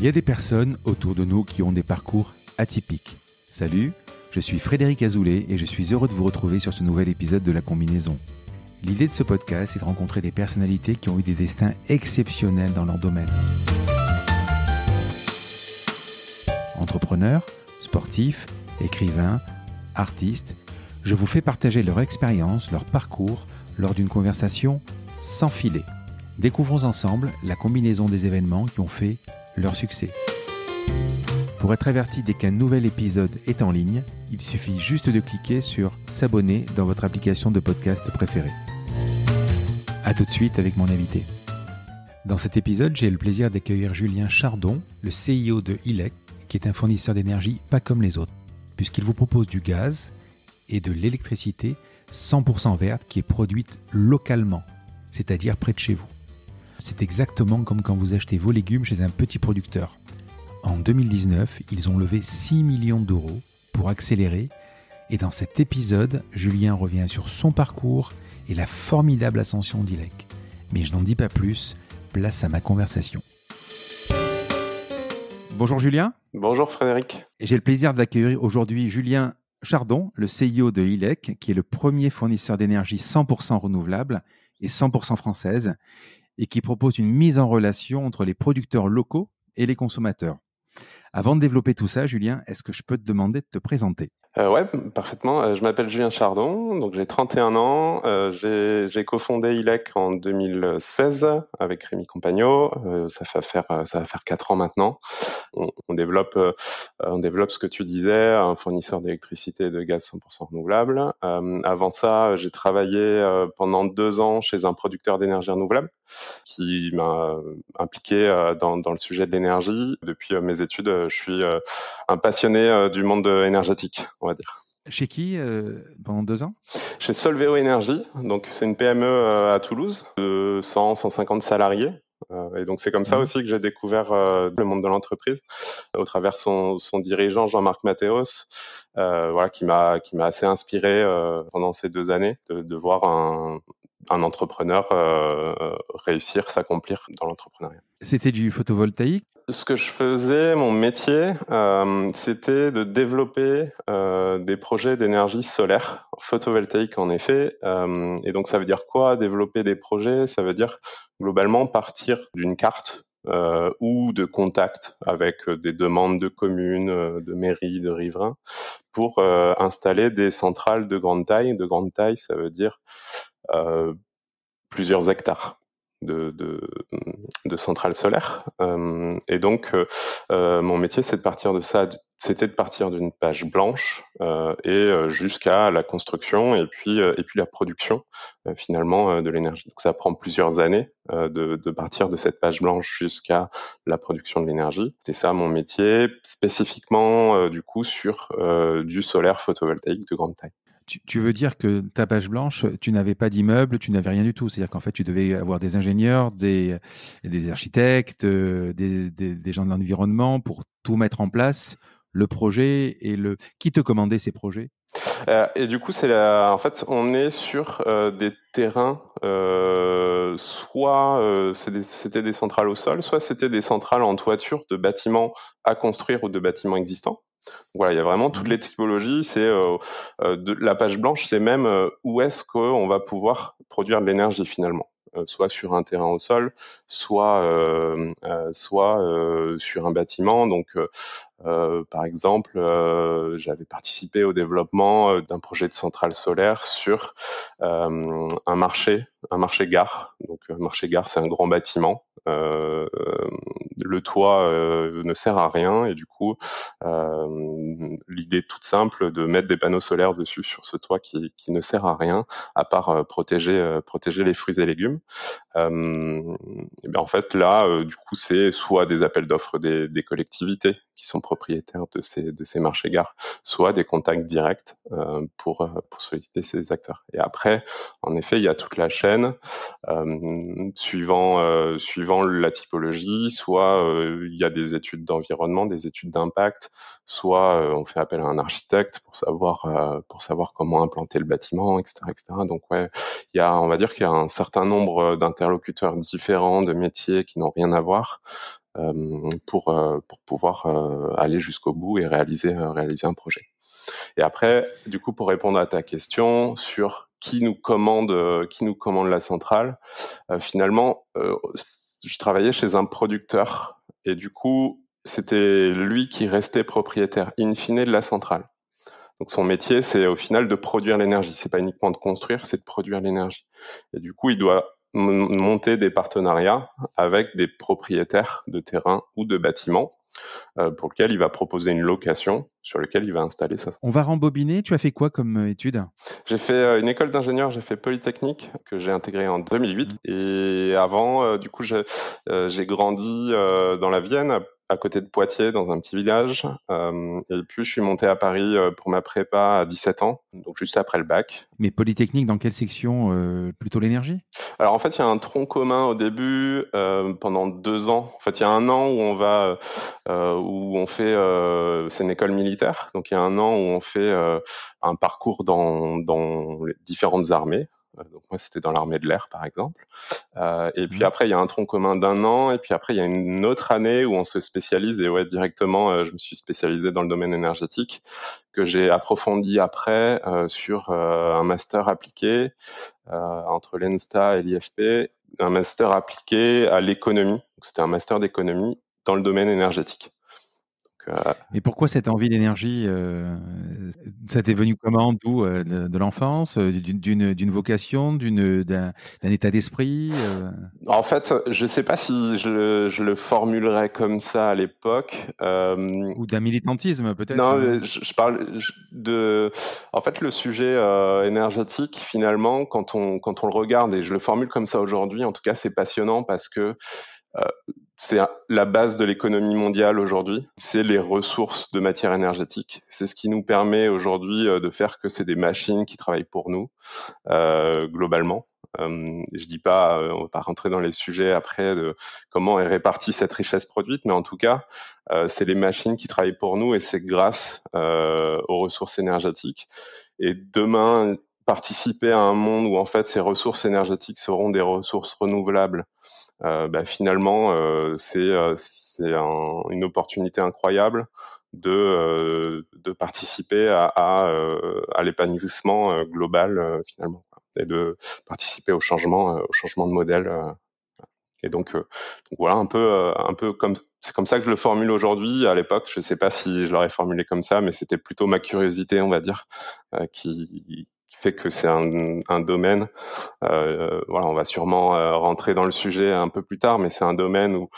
Il y a des personnes autour de nous qui ont des parcours atypiques. Salut, je suis Frédéric Azoulay et je suis heureux de vous retrouver sur ce nouvel épisode de La Combinaison. L'idée de ce podcast est de rencontrer des personnalités qui ont eu des destins exceptionnels dans leur domaine. Entrepreneurs, sportifs, écrivains, artistes, je vous fais partager leur expérience, leur parcours lors d'une conversation sans filet. Découvrons ensemble la combinaison des événements qui ont fait leur succès. Pour être averti dès qu'un nouvel épisode est en ligne, il suffit juste de cliquer sur S'abonner dans votre application de podcast préférée. A tout de suite avec mon invité. Dans cet épisode, j'ai le plaisir d'accueillir Julien Chardon, le CIO de ILEC, qui est un fournisseur d'énergie pas comme les autres, puisqu'il vous propose du gaz et de l'électricité 100% verte qui est produite localement, c'est-à-dire près de chez vous. C'est exactement comme quand vous achetez vos légumes chez un petit producteur. En 2019, ils ont levé 6 millions d'euros pour accélérer. Et dans cet épisode, Julien revient sur son parcours et la formidable ascension d'ILEC. Mais je n'en dis pas plus, place à ma conversation. Bonjour Julien. Bonjour Frédéric. J'ai le plaisir d'accueillir aujourd'hui Julien Chardon, le CEO de ILEC, qui est le premier fournisseur d'énergie 100% renouvelable et 100% française, et qui propose une mise en relation entre les producteurs locaux et les consommateurs. Avant de développer tout ça, Julien, est-ce que je peux te demander de te présenter euh, Ouais, parfaitement. Euh, je m'appelle Julien Chardon, donc j'ai 31 ans. Euh, j'ai cofondé ILEC en 2016 avec Rémi Compagno. Euh, ça, va faire, ça 4 ans maintenant. On, développe, on développe ce que tu disais, un fournisseur d'électricité et de gaz 100% renouvelable. avant ça, j'ai travaillé pendant 2 ans chez un producteur d'énergie renouvelable qui m'a euh, impliqué euh, dans, le sujet de l'énergie. Depuis euh, mes études, je suis un passionné du monde énergétique, on va dire. Chez qui pendant deux ans Chez Solveo Énergie, donc c'est une PME à Toulouse de 100-150 salariés. Et donc c'est comme ça mmh. aussi que j'ai découvert le monde de l'entreprise au travers son, son dirigeant Jean-Marc Mathéos, voilà qui m'a qui m'a assez inspiré pendant ces deux années de voir un, un entrepreneur euh, euh, réussir, s'accomplir dans l'entrepreneuriat. C'était du photovoltaïque Ce que je faisais, mon métier, euh, c'était de développer des projets d'énergie solaire, photovoltaïque en effet. et donc ça veut dire quoi développer des projets Ça veut dire globalement partir d'une carte ou de contact avec des demandes de communes, de mairies, de riverains, pour installer des centrales de grande taille. De grande taille, ça veut dire euh, plusieurs hectares de, de, centrales solaires. Euh, et donc, euh, mon métier, c'est de partir de ça. C'était de partir d'une page blanche et jusqu'à la construction et puis et puis la production finalement de l'énergie. Donc ça prend plusieurs années de partir de cette page blanche jusqu'à la production de l'énergie. C'est ça mon métier spécifiquement du coup sur du solaire photovoltaïque de grande taille tu, veux dire que ta page blanche, tu n'avais pas d'immeuble, tu n'avais rien du tout. C'est-à-dire qu'en fait, tu devais avoir des ingénieurs, des, architectes, euh, des, gens de l'environnement pour tout mettre en place, le projet et le. Qui te commandait ces projets euh, et du coup, c'est en fait, on est sur euh, des terrains, soit c'était des centrales au sol, soit c'était des centrales en toiture de bâtiments à construire ou de bâtiments existants il y a vraiment toutes mmh. les typologies. C'est euh, euh, la page blanche, c'est même euh, où est-ce qu'on va pouvoir produire de l'énergie finalement, soit sur un terrain au sol, soit soit sur un bâtiment. Donc euh, par exemple, euh, j'avais participé au développement euh, d'un projet de centrale solaire sur un marché, un marché gare. Donc, un marché gare, c'est un grand bâtiment. le toit ne sert à rien et du coup, l'idée toute simple de mettre des panneaux solaires dessus sur ce toit qui, qui ne sert à rien, à part protéger protéger les fruits et légumes. Et ben, en fait, là, du coup, c'est soit des appels d'offres des, des collectivités qui sont propriétaires de ces, de ces marchés gares, soit des contacts directs euh, pour, euh, pour solliciter ces acteurs. Et après, en effet, il y a toute la chaîne euh, suivant, suivant la typologie, soit il y a des études d'environnement, des études d'impact, soit on fait appel à un architecte pour savoir, pour savoir comment implanter le bâtiment, etc., Donc ouais, il y a, on va dire qu'il y a un certain nombre d'interlocuteurs différents, de métiers qui n'ont rien à voir. Euh, pour, euh, pour pouvoir euh, aller jusqu'au bout et réaliser, réaliser un projet. Et après, du coup, pour répondre à ta question sur qui nous commande, qui nous commande la centrale, finalement, je travaillais chez un producteur et du coup, c'était lui qui restait propriétaire in fine de la centrale. Donc son métier, c'est au final de produire l'énergie. C'est pas uniquement de construire, c'est de produire l'énergie. Et du coup, il doit monter des partenariats avec des propriétaires de terrains ou de bâtiments euh, pour lesquels il va proposer une location sur lequel il va installer ça. On va rembobiner. Tu as fait quoi comme euh, étude J'ai fait euh, une école d'ingénieur, j'ai fait Polytechnique, que j'ai intégré en 2008. Mmh. Et avant, du coup, j'ai grandi dans la Vienne, à côté de Poitiers, dans un petit village. Euh, et puis, je suis monté à Paris euh, pour ma prépa à 17 ans, donc juste après le bac. Mais Polytechnique, dans quelle section euh, Plutôt l'énergie Alors, en fait, il y a un tronc commun au début, pendant deux ans. En fait, il y a un an où on va, où on fait, c'est une école militaire, donc il y a un an où on fait un parcours dans, dans les différentes armées, euh, donc moi, c'était dans l'armée de l'air, par exemple. Euh, et puis mmh. après, il y a un tronc commun d'un an. Et puis après, il y a une autre année où on se spécialise. Et ouais, directement, euh, je me suis spécialisé dans le domaine énergétique que j'ai approfondi après sur un master appliqué entre l'ENSTA et l'IFP, un master appliqué à l'économie. C'était un master d'économie dans le domaine énergétique. Euh, et pourquoi cette envie d'énergie euh, Ça t'est venu comment D'où euh, De, l'enfance euh, D'une vocation D'un état d'esprit En fait, je ne sais pas si je, je, le formulerais comme ça à l'époque. Ou d'un militantisme peut-être Non, je, je, parle de... En fait, le sujet énergétique, finalement, quand on, quand on le regarde, et je le formule comme ça aujourd'hui, en tout cas, c'est passionnant parce que c'est la base de l'économie mondiale aujourd'hui, c'est les ressources de matière énergétique. C'est ce qui nous permet aujourd'hui euh, de faire que c'est des machines qui travaillent pour nous, euh, globalement. Je euh, je dis pas, on va pas rentrer dans les sujets après de comment est répartie cette richesse produite, mais en tout cas, c'est les machines qui travaillent pour nous et c'est grâce aux ressources énergétiques. Et demain, participer à un monde où en fait ces ressources énergétiques seront des ressources renouvelables euh, bah, finalement, euh, euh, c'est un, une opportunité incroyable de, de participer à, à, à l'épanouissement global finalement et de participer au changement, au changement de modèle. Et donc, donc, voilà, un peu, un peu comme c'est comme ça que je le formule aujourd'hui. À l'époque, je ne sais pas si je l'aurais formulé comme ça, mais c'était plutôt ma curiosité, on va dire, qui, fait que c'est un, domaine, euh, voilà, on va sûrement euh, rentrer dans le sujet un peu plus tard, mais c'est un domaine où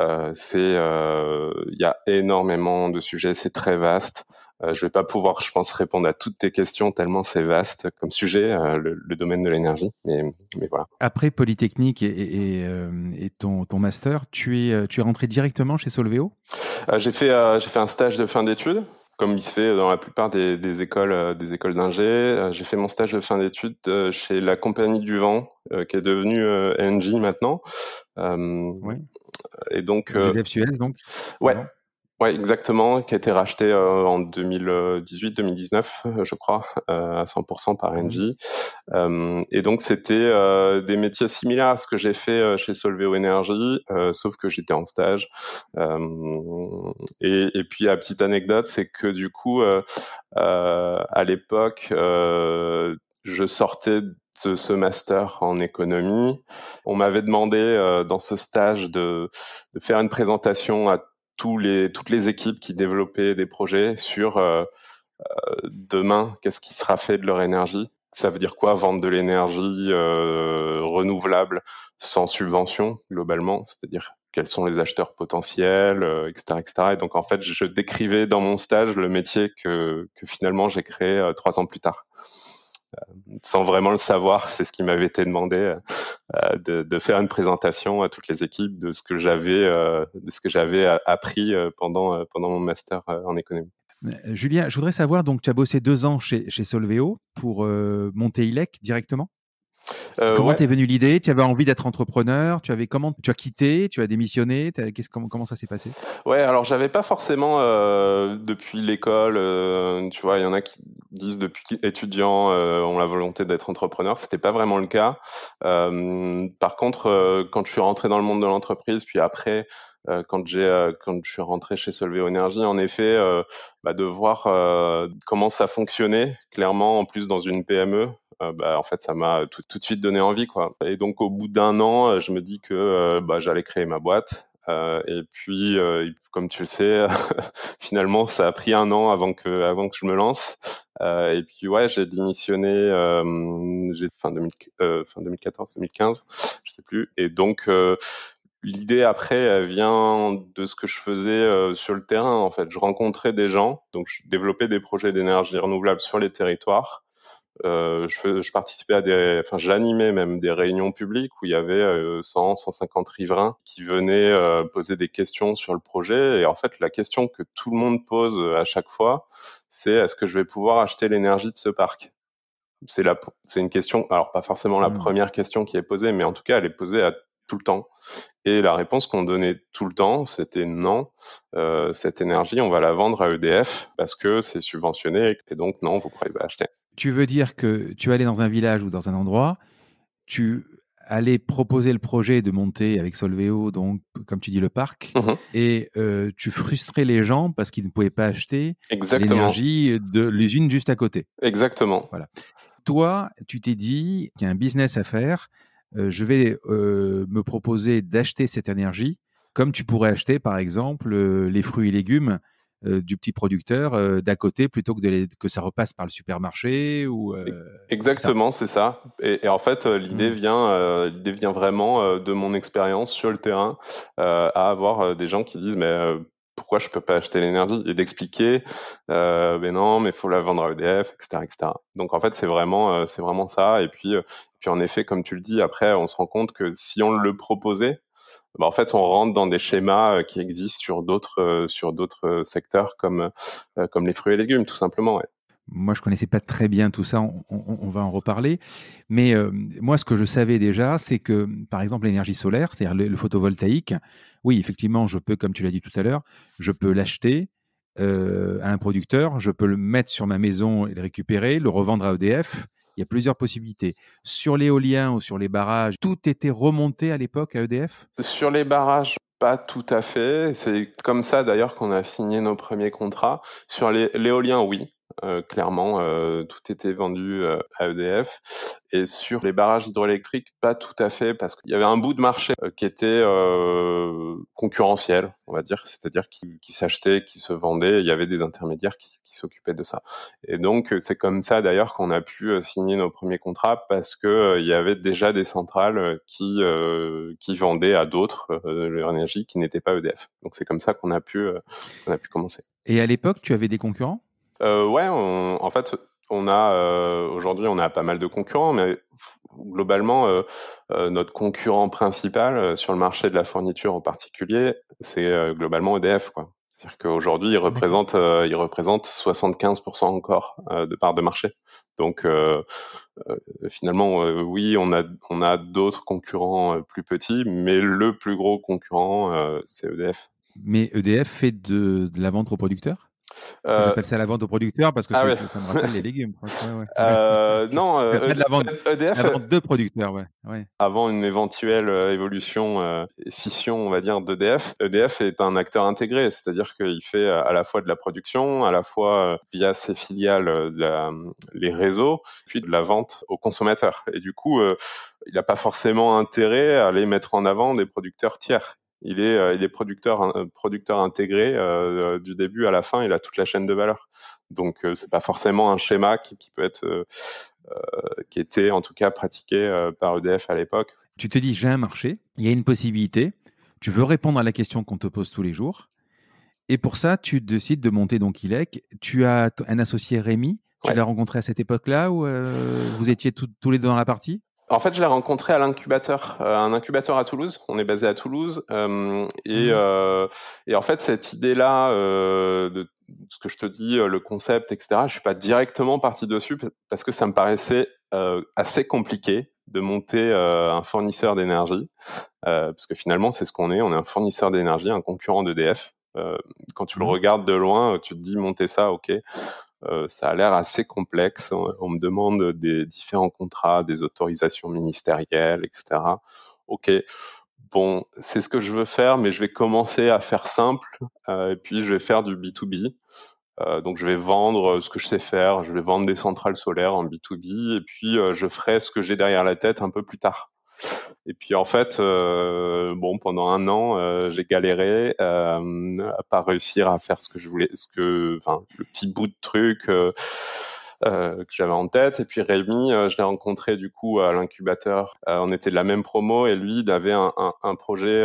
euh, c'est, il y a énormément de sujets, c'est très vaste. Je je vais pas pouvoir, je pense, répondre à toutes tes questions tellement c'est vaste comme sujet, le, domaine de l'énergie. Mais, mais, voilà. Après Polytechnique et, et, ton, ton, master, tu es, tu es rentré directement chez Solveo J'ai fait, j'ai fait un stage de fin d'études comme il se fait dans la plupart des, écoles euh, des écoles d'ingé. Euh, j'ai fait mon stage de fin d'études euh, chez la Compagnie du Vent, qui est devenue NG maintenant. oui. Et donc. GDF Suez, donc. Ouais. Oui, exactement, qui a été racheté euh, en 2018-2019, euh, je crois, euh, à 100% par Engie. Mmh. et donc, c'était des métiers similaires à ce que j'ai fait chez Solveo Energy, sauf que j'étais en stage. Et, et, puis, la petite anecdote, c'est que du coup, à l'époque, je sortais de ce master en économie. On m'avait demandé dans ce stage de, de faire une présentation à toutes les équipes qui développaient des projets sur euh, euh, demain, qu'est-ce qui sera fait de leur énergie ça veut dire quoi vendre de l'énergie euh, renouvelable sans subvention globalement C'est-à-dire quels sont les acheteurs potentiels, etc., Et donc en fait, je décrivais dans mon stage le métier que, finalement j'ai créé trois ans plus tard. Euh, sans vraiment le savoir, c'est ce qui m'avait été demandé euh, euh, de, faire une présentation à toutes les équipes de ce que j'avais de ce que j'avais appris pendant pendant mon master en économie. Julien, je voudrais savoir, donc tu as bossé deux ans chez, Solveo pour monter ILEC directement euh, comment t'es venu l'idée Tu avais envie d'être entrepreneur Tu avais comment Tu as quitté Tu as démissionné Comment, comment, ça s'est passé Ouais, alors j'avais pas forcément euh, depuis l'école. Euh, tu vois, il y en a qui disent depuis étudiant ont la volonté d'être entrepreneur. C'était pas vraiment le cas. par contre, quand je suis rentré dans le monde de l'entreprise, puis après quand j'ai quand je suis rentré chez Solvay Energy, en effet, bah, de voir comment ça fonctionnait. Clairement, en plus dans une PME, euh, bah, en fait, ça m'a tout, de suite donné envie, quoi. Et donc, au bout d'un an, euh, je me dis que euh, bah, j'allais créer ma boîte. et puis, comme tu le sais, finalement, ça a pris un an avant que, avant que je me lance. et puis, ouais, j'ai démissionné fin, fin 2014, 2015, je sais plus. Et donc, l'idée après vient de ce que je faisais sur le terrain en fait. Je rencontrais des gens, donc je développais des projets d'énergie renouvelable sur les territoires. Euh, je, participais à des, enfin, j'animais même des réunions publiques où il y avait 100, euh, 150 riverains qui venaient euh, poser des questions sur le projet. Et en fait, la question que tout le monde pose à chaque fois, c'est est-ce que je vais pouvoir acheter l'énergie de ce parc C'est la, c'est une question. Alors pas forcément la mmh. première question qui est posée, mais en tout cas, elle est posée à tout le temps. Et la réponse qu'on donnait tout le temps, c'était non, cette énergie, on va la vendre à EDF parce que c'est subventionné et donc non, vous pourrez pas acheter. Tu veux dire que tu allais dans un village ou dans un endroit, tu allais proposer le projet de monter avec Solveo, donc comme tu dis le parc, mmh et euh, tu frustrais les gens parce qu'ils ne pouvaient pas acheter l'énergie de l'usine juste à côté. Exactement. Voilà. Toi, tu t'es dit qu'il y a un business à faire. Euh, je vais euh, me proposer d'acheter cette énergie, comme tu pourrais acheter par exemple les fruits et légumes euh, du petit producteur euh, d'à côté plutôt que, de que ça repasse par le supermarché ou euh, e-, Exactement, c'est ça. Et, en fait, mmh. l'idée vient, vraiment de mon expérience sur le terrain à avoir des gens qui disent mais pourquoi je peux pas acheter l'énergie et d'expliquer mais non mais faut la vendre à EDF etc etc donc en fait c'est vraiment c'est vraiment ça et puis puis en effet comme tu le dis après on se rend compte que si on le proposait bah, en fait, on rentre dans des schémas euh, qui existent sur d'autres euh, sur d'autres euh, secteurs comme comme les fruits et légumes, tout simplement. Moi, je connaissais pas très bien tout ça. On, va en reparler. Mais moi, ce que je savais déjà, c'est que, par exemple, l'énergie solaire, c'est-à-dire le, photovoltaïque, oui, effectivement, je peux, comme tu l'as dit tout à l'heure, je peux l'acheter à un producteur, je peux le mettre sur ma maison et le récupérer, le revendre à EDF il y a plusieurs possibilités. Sur l'éolien ou sur les barrages, tout était remonté à l'époque à EDF Sur les barrages, pas tout à fait. C'est comme ça d'ailleurs qu'on a signé nos premiers contrats. Sur l'éolien, oui. Euh, clairement, euh, tout était vendu euh, à EDF. Et sur les barrages hydroélectriques, pas tout à fait, parce qu'il y avait un bout de marché qui était concurrentiel, on va dire, c'est-à-dire qui, qui s'achetait, qui se vendait, il y avait des intermédiaires qui, s'occupaient de ça. Et donc, c'est comme ça d'ailleurs qu'on a pu signer nos premiers contrats, parce que il y avait déjà des centrales qui, qui vendaient à d'autres leur énergie qui n'étaient pas EDF. Donc, c'est comme ça qu'on a, pu, a pu commencer. Et à l'époque, tu avais des concurrents euh, Ouais, en fait, on a euh, aujourd'hui on a pas mal de concurrents, mais globalement euh, euh, notre concurrent principal sur le marché de la fourniture en particulier, c'est globalement EDF. C'est-à-dire qu'aujourd'hui il représente il représente 75% encore de part de marché. Donc finalement oui on a on a d'autres concurrents plus petits, mais le plus gros concurrent c'est EDF. Mais EDF fait de, de la vente aux producteurs euh, j'appelle ça la vente aux producteurs parce que ah ça, me rappelle les légumes. Euh, non, EDF, euh, e e la vente, de producteurs, ouais. Avant une éventuelle évolution, scission, on va dire, d'EDF, EDF est un acteur intégré, c'est-à-dire qu'il fait à la fois de la production, à la fois via ses filiales les réseaux, puis de la vente aux consommateurs. Et du coup, il n'a pas forcément intérêt à aller mettre en avant des producteurs tiers. Euh, il est, producteur, hein, euh, intégré euh, du début à la fin. Il a toute la chaîne de valeur. Donc, ce n'est pas forcément un schéma qui, était en tout cas pratiqué par EDF à l'époque. Tu te dis, j'ai un marché, il y a une possibilité. Tu veux répondre à la question qu'on te pose tous les jours. Et pour ça, tu décides de monter donc ILEC. Tu as un associé Rémi. Tu l'as rencontré à cette époque-là où vous étiez tous les deux dans la partie en fait, je l'ai rencontré à l'incubateur, euh, un incubateur à Toulouse. On est basé à Toulouse. Euh, mmh. euh, et, en fait, cette idée-là de ce que je te dis, le concept, etc., je suis pas directement parti dessus parce que ça me paraissait assez compliqué de monter un fournisseur d'énergie. parce que finalement, c'est ce qu'on est. On est un fournisseur d'énergie, un concurrent d'EDF. quand tu le mmh. regardes de loin, tu te dis monter ça, ok. Euh, ça a l'air assez complexe. On, me demande des différents contrats, des autorisations ministérielles, etc. Ok, bon, c'est ce que je veux faire, mais je vais commencer à faire simple, euh, et puis je vais faire du B2B euh, donc je vais vendre ce que je sais faire, je vais vendre des centrales solaires en B2B et puis je ferai ce que j'ai derrière la tête un peu plus tard. Et puis en fait, euh, bon, pendant un an, euh, j'ai galéré euh, à pas réussir à faire ce que je voulais, ce que, le petit bout de truc. que j'avais en tête. Et puis Rémi, je l'ai rencontré du coup à l'incubateur. on était de la même promo et lui, il avait un projet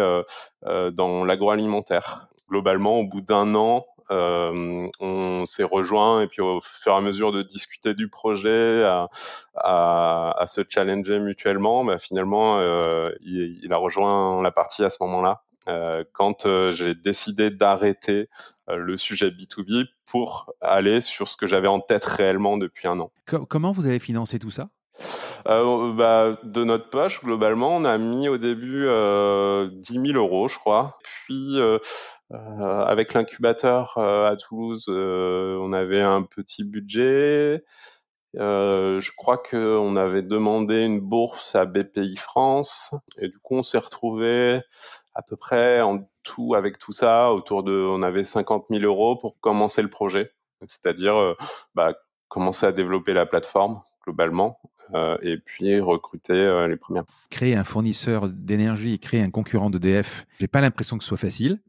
dans l'agroalimentaire. Globalement, au bout d'un an, euh, on s'est rejoint et puis au fur et à mesure de discuter du projet, à, se challenger mutuellement, bah, finalement, euh, il, a rejoint la partie à ce moment-là. Euh, quand j'ai décidé d'arrêter le sujet B2B pour aller sur ce que j'avais en tête réellement depuis un an. Comment vous avez financé tout ça bah, de notre poche, globalement, on a mis au début euh, 10 000 euros, je crois. Puis, euh, avec l'incubateur euh, à Toulouse, euh, on avait un petit budget. je crois que on avait demandé une bourse à BPI France et du coup on s'est retrouvé à peu près en tout avec tout ça autour de on avait 50 000 euros pour commencer le projet, c'est-à-dire bah, commencer à développer la plateforme globalement euh, et puis recruter euh, les premières. Créer un fournisseur d'énergie créer un concurrent d'EDF, j'ai pas l'impression que ce soit facile.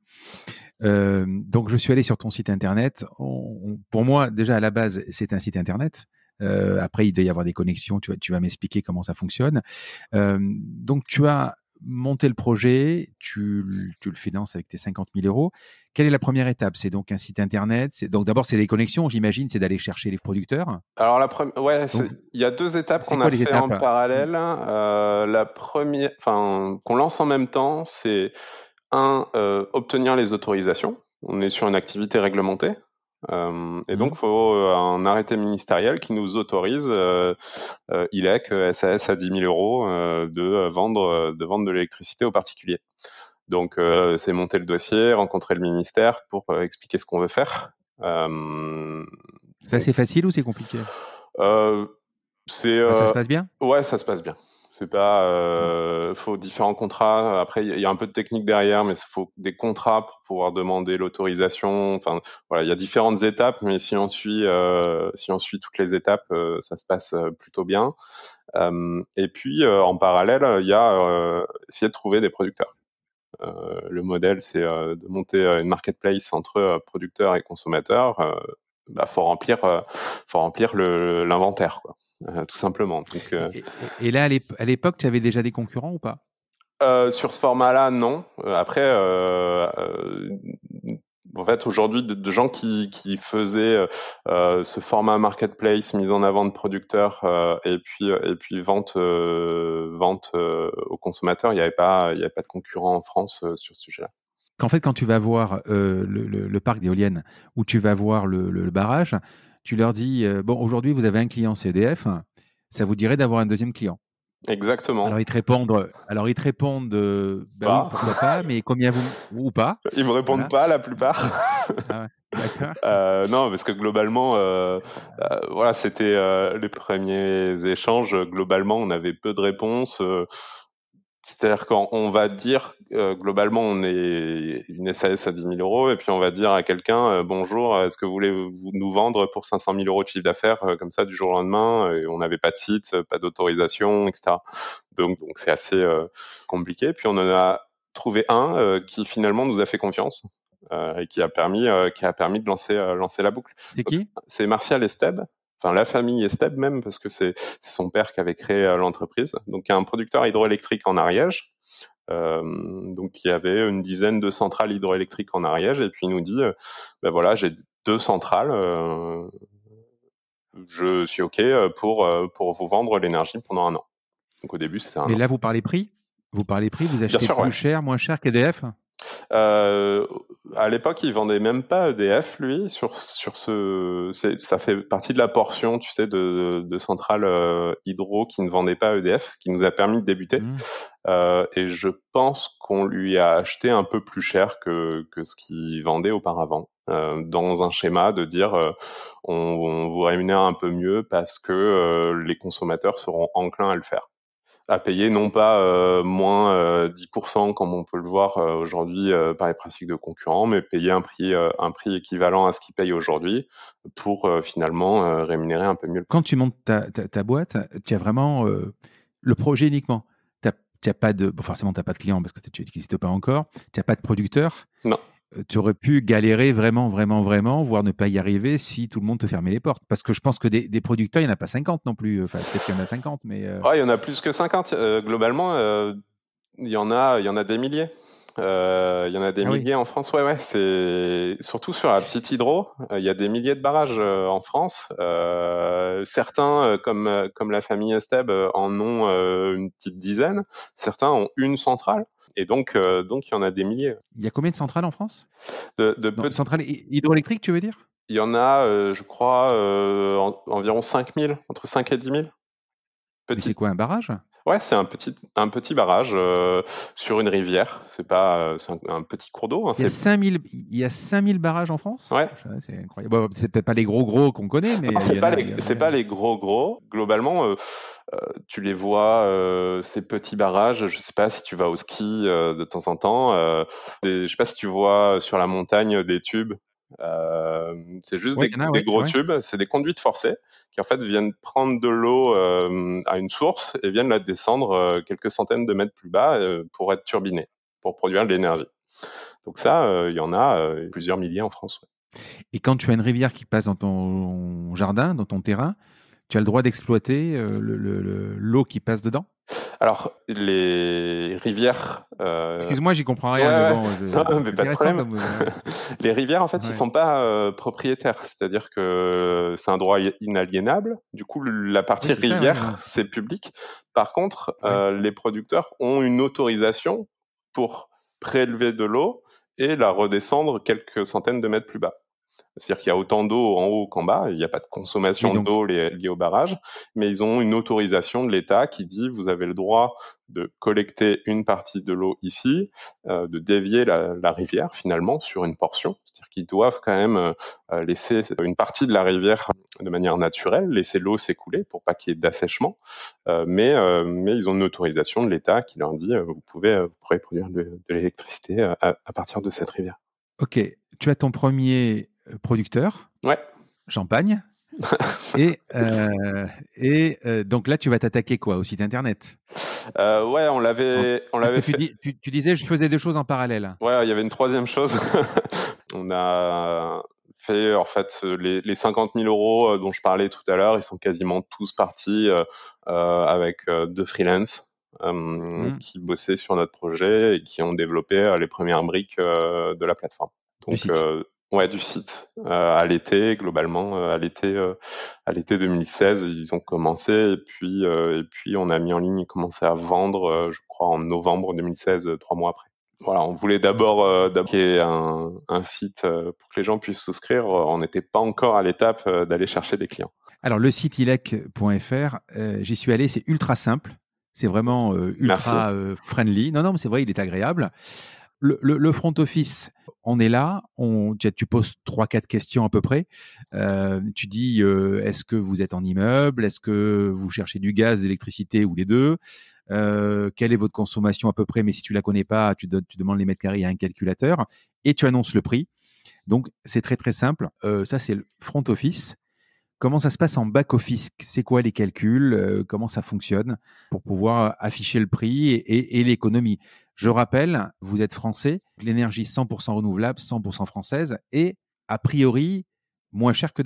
Euh, donc je suis allé sur ton site internet. pour moi, déjà à la base, c'est un site internet. après, il doit y avoir des connexions. Tu vas, tu vas m'expliquer comment ça fonctionne. donc tu as monter le projet, tu, le finances avec tes 50 000 euros. Quelle est la première étape C'est donc un site internet. donc d'abord, c'est les connexions, j'imagine, c'est d'aller chercher les producteurs. Alors la il y a deux étapes qu'on a faites en parallèle. Euh, la première, enfin, qu'on lance en même temps, c'est un euh, obtenir les autorisations. On est sur une activité réglementée, euh, et donc, il mhm. faut euh, un arrêté ministériel qui nous autorise, euh, euh ILEC, SAS e à 10 000 euros, de vendre de, vendre de l'électricité aux particuliers. Donc, c'est monter le dossier, rencontrer le ministère pour expliquer ce qu'on veut faire. ça, c'est facile ou c'est compliqué bah, ça se passe bien Ouais, ça se passe bien. C'est pas, euh, faut différents contrats. Après, il y a un peu de technique derrière, mais il faut des contrats pour pouvoir demander l'autorisation. Enfin, il y a différentes étapes, mais si on suit, euh, si on suit toutes les étapes, euh, ça se passe plutôt bien. et puis, en parallèle, il y a essayer de trouver des producteurs. le modèle, c'est de monter une marketplace entre producteurs et consommateurs bah, faut remplir, euh, faut remplir l'inventaire, euh, tout simplement. Euh, et, là, à l'époque, tu avais déjà des concurrents ou pas Sur ce format-là, non. Après, en fait, aujourd'hui, de, gens qui, qui faisaient euh, ce format marketplace, mise en avant de producteurs et puis et puis vente vente aux consommateurs, il n'y avait pas il y avait pas de concurrents en France sur ce sujet-là fait, quand tu vas voir euh, le, parc d'éoliennes ou tu vas voir le, barrage, tu leur dis euh, Bon, aujourd'hui, vous avez un client CDF, ça vous dirait d'avoir un deuxième client Exactement. Alors ils te répondent, alors ils répondent, euh, ben pourquoi pas, mais combien vous ou pas Ils me répondent pas la plupart. Ah non, parce que globalement, voilà, c'était les premiers échanges. Globalement, on avait peu de réponses. C'est-à-dire qu'on va dire, euh, globalement, on est une SAS à 10 000 euros, et puis on va dire à quelqu'un, euh, bonjour, est-ce que vous voulez vous, nous vendre pour 500 000 euros de chiffre d'affaires, euh, comme ça, du jour au lendemain, et on n'avait pas de site, pas d'autorisation, etc. Donc, donc c'est assez compliqué. Puis on en a trouvé un qui finalement nous a fait confiance. et qui a permis qui a permis de lancer lancer la boucle. C'est qui C'est Martial Esteb la famille stable même, parce que c'est son père qui avait créé euh, l'entreprise. Donc a un producteur hydroélectrique en Ariège. Euh, donc il y avait une dizaine de centrales hydroélectriques en Ariège et puis il nous dit euh, ben voilà j'ai deux centrales je suis ok pour pour vous vendre l'énergie pendant un an donc au début c'est un mais là vous parlez prix vous parlez prix vous achetez plus cher moins cher qu'EDF euh, à l'époque, il vendait même pas EDF, lui, sur, sur ce. Ça fait partie de la portion, tu sais, de, centrales euh, hydro qui ne vendait pas EDF, ce qui nous a permis de débuter. Mmh. Euh, et je pense qu'on lui a acheté un peu plus cher que, ce qu'il vendait auparavant. dans un schéma de dire on, vous rémunère un peu mieux parce que les consommateurs seront enclins à le faire à payer non pas euh, moins 10% euh, comme on peut le voir euh, aujourd'hui par les pratiques de concurrents, mais payer un prix, un prix équivalent à ce qu'ils payent aujourd'hui pour finalement rémunérer un peu mieux. Quand tu montes ta, ta, boîte, tu as vraiment le projet uniquement. pas de, forcément, tu n'as pas de client parce que tu n'existes pas encore. Tu n'as pas de producteur. Non tu aurais pu galérer vraiment, vraiment, vraiment, voire ne pas y arriver si tout le monde te fermait les portes. Parce que je pense que des, producteurs, il n'y en a pas 50 non plus. Enfin, peut-être qu'il y en a 50, mais. Euh il y en a plus que 50. Euh, globalement, euh, il, y en a, il y en a des milliers. il y en a des ah milliers en France. Ouais, ouais. C'est surtout sur la petite hydro. il y a des milliers de barrages en France. certains, comme, comme la famille Esteb, en ont une petite dizaine. Certains ont une centrale. Et donc, euh, donc, il y en a des milliers. Il y a combien de centrales en France de, de Centrales hydroélectriques, tu veux dire Il y en a, euh, je crois, euh, environ 5 environ 5000, entre 5 et 10 000 c'est quoi un barrage Ouais, c'est un petit, un petit barrage euh, sur une rivière. C'est pas euh, un, petit cours d'eau. Hein, il, y a 5000, il y a barrages en France Ouais. C'est incroyable. c'est peut-être pas les gros gros qu'on connaît, mais. Ah, c'est pas, les, pas les gros gros. Globalement, euh, tu les vois, ces petits barrages. Je sais pas si tu vas au ski de temps en temps. Je je sais pas si tu vois sur la montagne des tubes c'est juste des, gros tubes, c'est des conduites forcées qui en fait viennent prendre de l'eau à une source et viennent la descendre quelques centaines de mètres plus bas pour être turbinées, pour produire de l'énergie. Donc ça, il y en a plusieurs milliers en France. Et quand tu as une rivière qui passe dans ton jardin, dans ton terrain, tu as le droit d'exploiter l'eau qui passe dedans alors, les rivières. Euh, Excuse-moi, j'y comprends rien. les rivières, en fait, ils sont pas euh, propriétaires. C'est-à-dire que c'est un droit inaliénable. Du coup, la partie rivière, c'est public. Par contre, euh, les producteurs ont une autorisation pour prélever de l'eau et la redescendre quelques centaines de mètres plus bas. C'est-à-dire qu'il y a autant d'eau en haut qu'en bas, il n'y a pas de consommation d'eau liée, au barrage, mais ils ont une autorisation de l'État qui dit vous avez le droit de collecter une partie de l'eau ici, euh, de dévier la, rivière finalement sur une portion, c'est-à-dire qu'ils doivent quand même euh, euh, laisser une partie de la rivière de manière naturelle, laisser l'eau s'écouler pour pas qu'il y ait d'assèchement, mais, ils ont une autorisation de l'État qui leur dit vous, pouvez, produire de, l'électricité à partir de cette rivière. Ok, tu as ton premier producteur, ouais. champagne. et, euh, et euh, donc là, tu vas t'attaquer quoi Au site internet euh, Ouais, on l'avait, on l'avait fait. Tu, disais, je faisais deux choses en parallèle. Ouais, il y avait une troisième chose. on a fait en fait les, 50 000 euros dont je parlais tout à l'heure. Ils sont quasiment tous partis avec deux freelances. Hmm. qui bossaient sur notre projet et qui ont développé les premières briques de la plateforme. Donc, Ouais, du site. Euh, à l'été, globalement, euh, à l'été, 2016, euh, ils ont commencé et puis et puis on a mis en ligne, et commencé à vendre, je crois en novembre 2016, trois mois après. Voilà, on voulait d'abord d'appliquer un, un, site pour que les gens puissent souscrire. On n'était pas encore à l'étape d'aller chercher des clients. Alors le site ilec.fr, j'y suis allé, c'est ultra simple. C'est vraiment ultra friendly. Non, non, mais c'est vrai, il est agréable le, front office, on est là, on, tu poses trois, quatre questions à peu près. Euh, tu dis, euh, est-ce que vous êtes en immeuble Est-ce que vous cherchez du gaz, d'électricité ou les deux euh, Quelle est votre consommation à peu près Mais si tu la connais pas, tu, tu demandes les mètres carrés à un calculateur et tu annonces le prix. Donc, c'est très, très simple. ça, c'est le front office. Comment ça se passe en back-office C'est quoi les calculs euh, Comment ça fonctionne pour pouvoir euh, afficher le prix et, l'économie Je rappelle, vous êtes français, l'énergie 100% renouvelable, 100% française et a priori moins cher que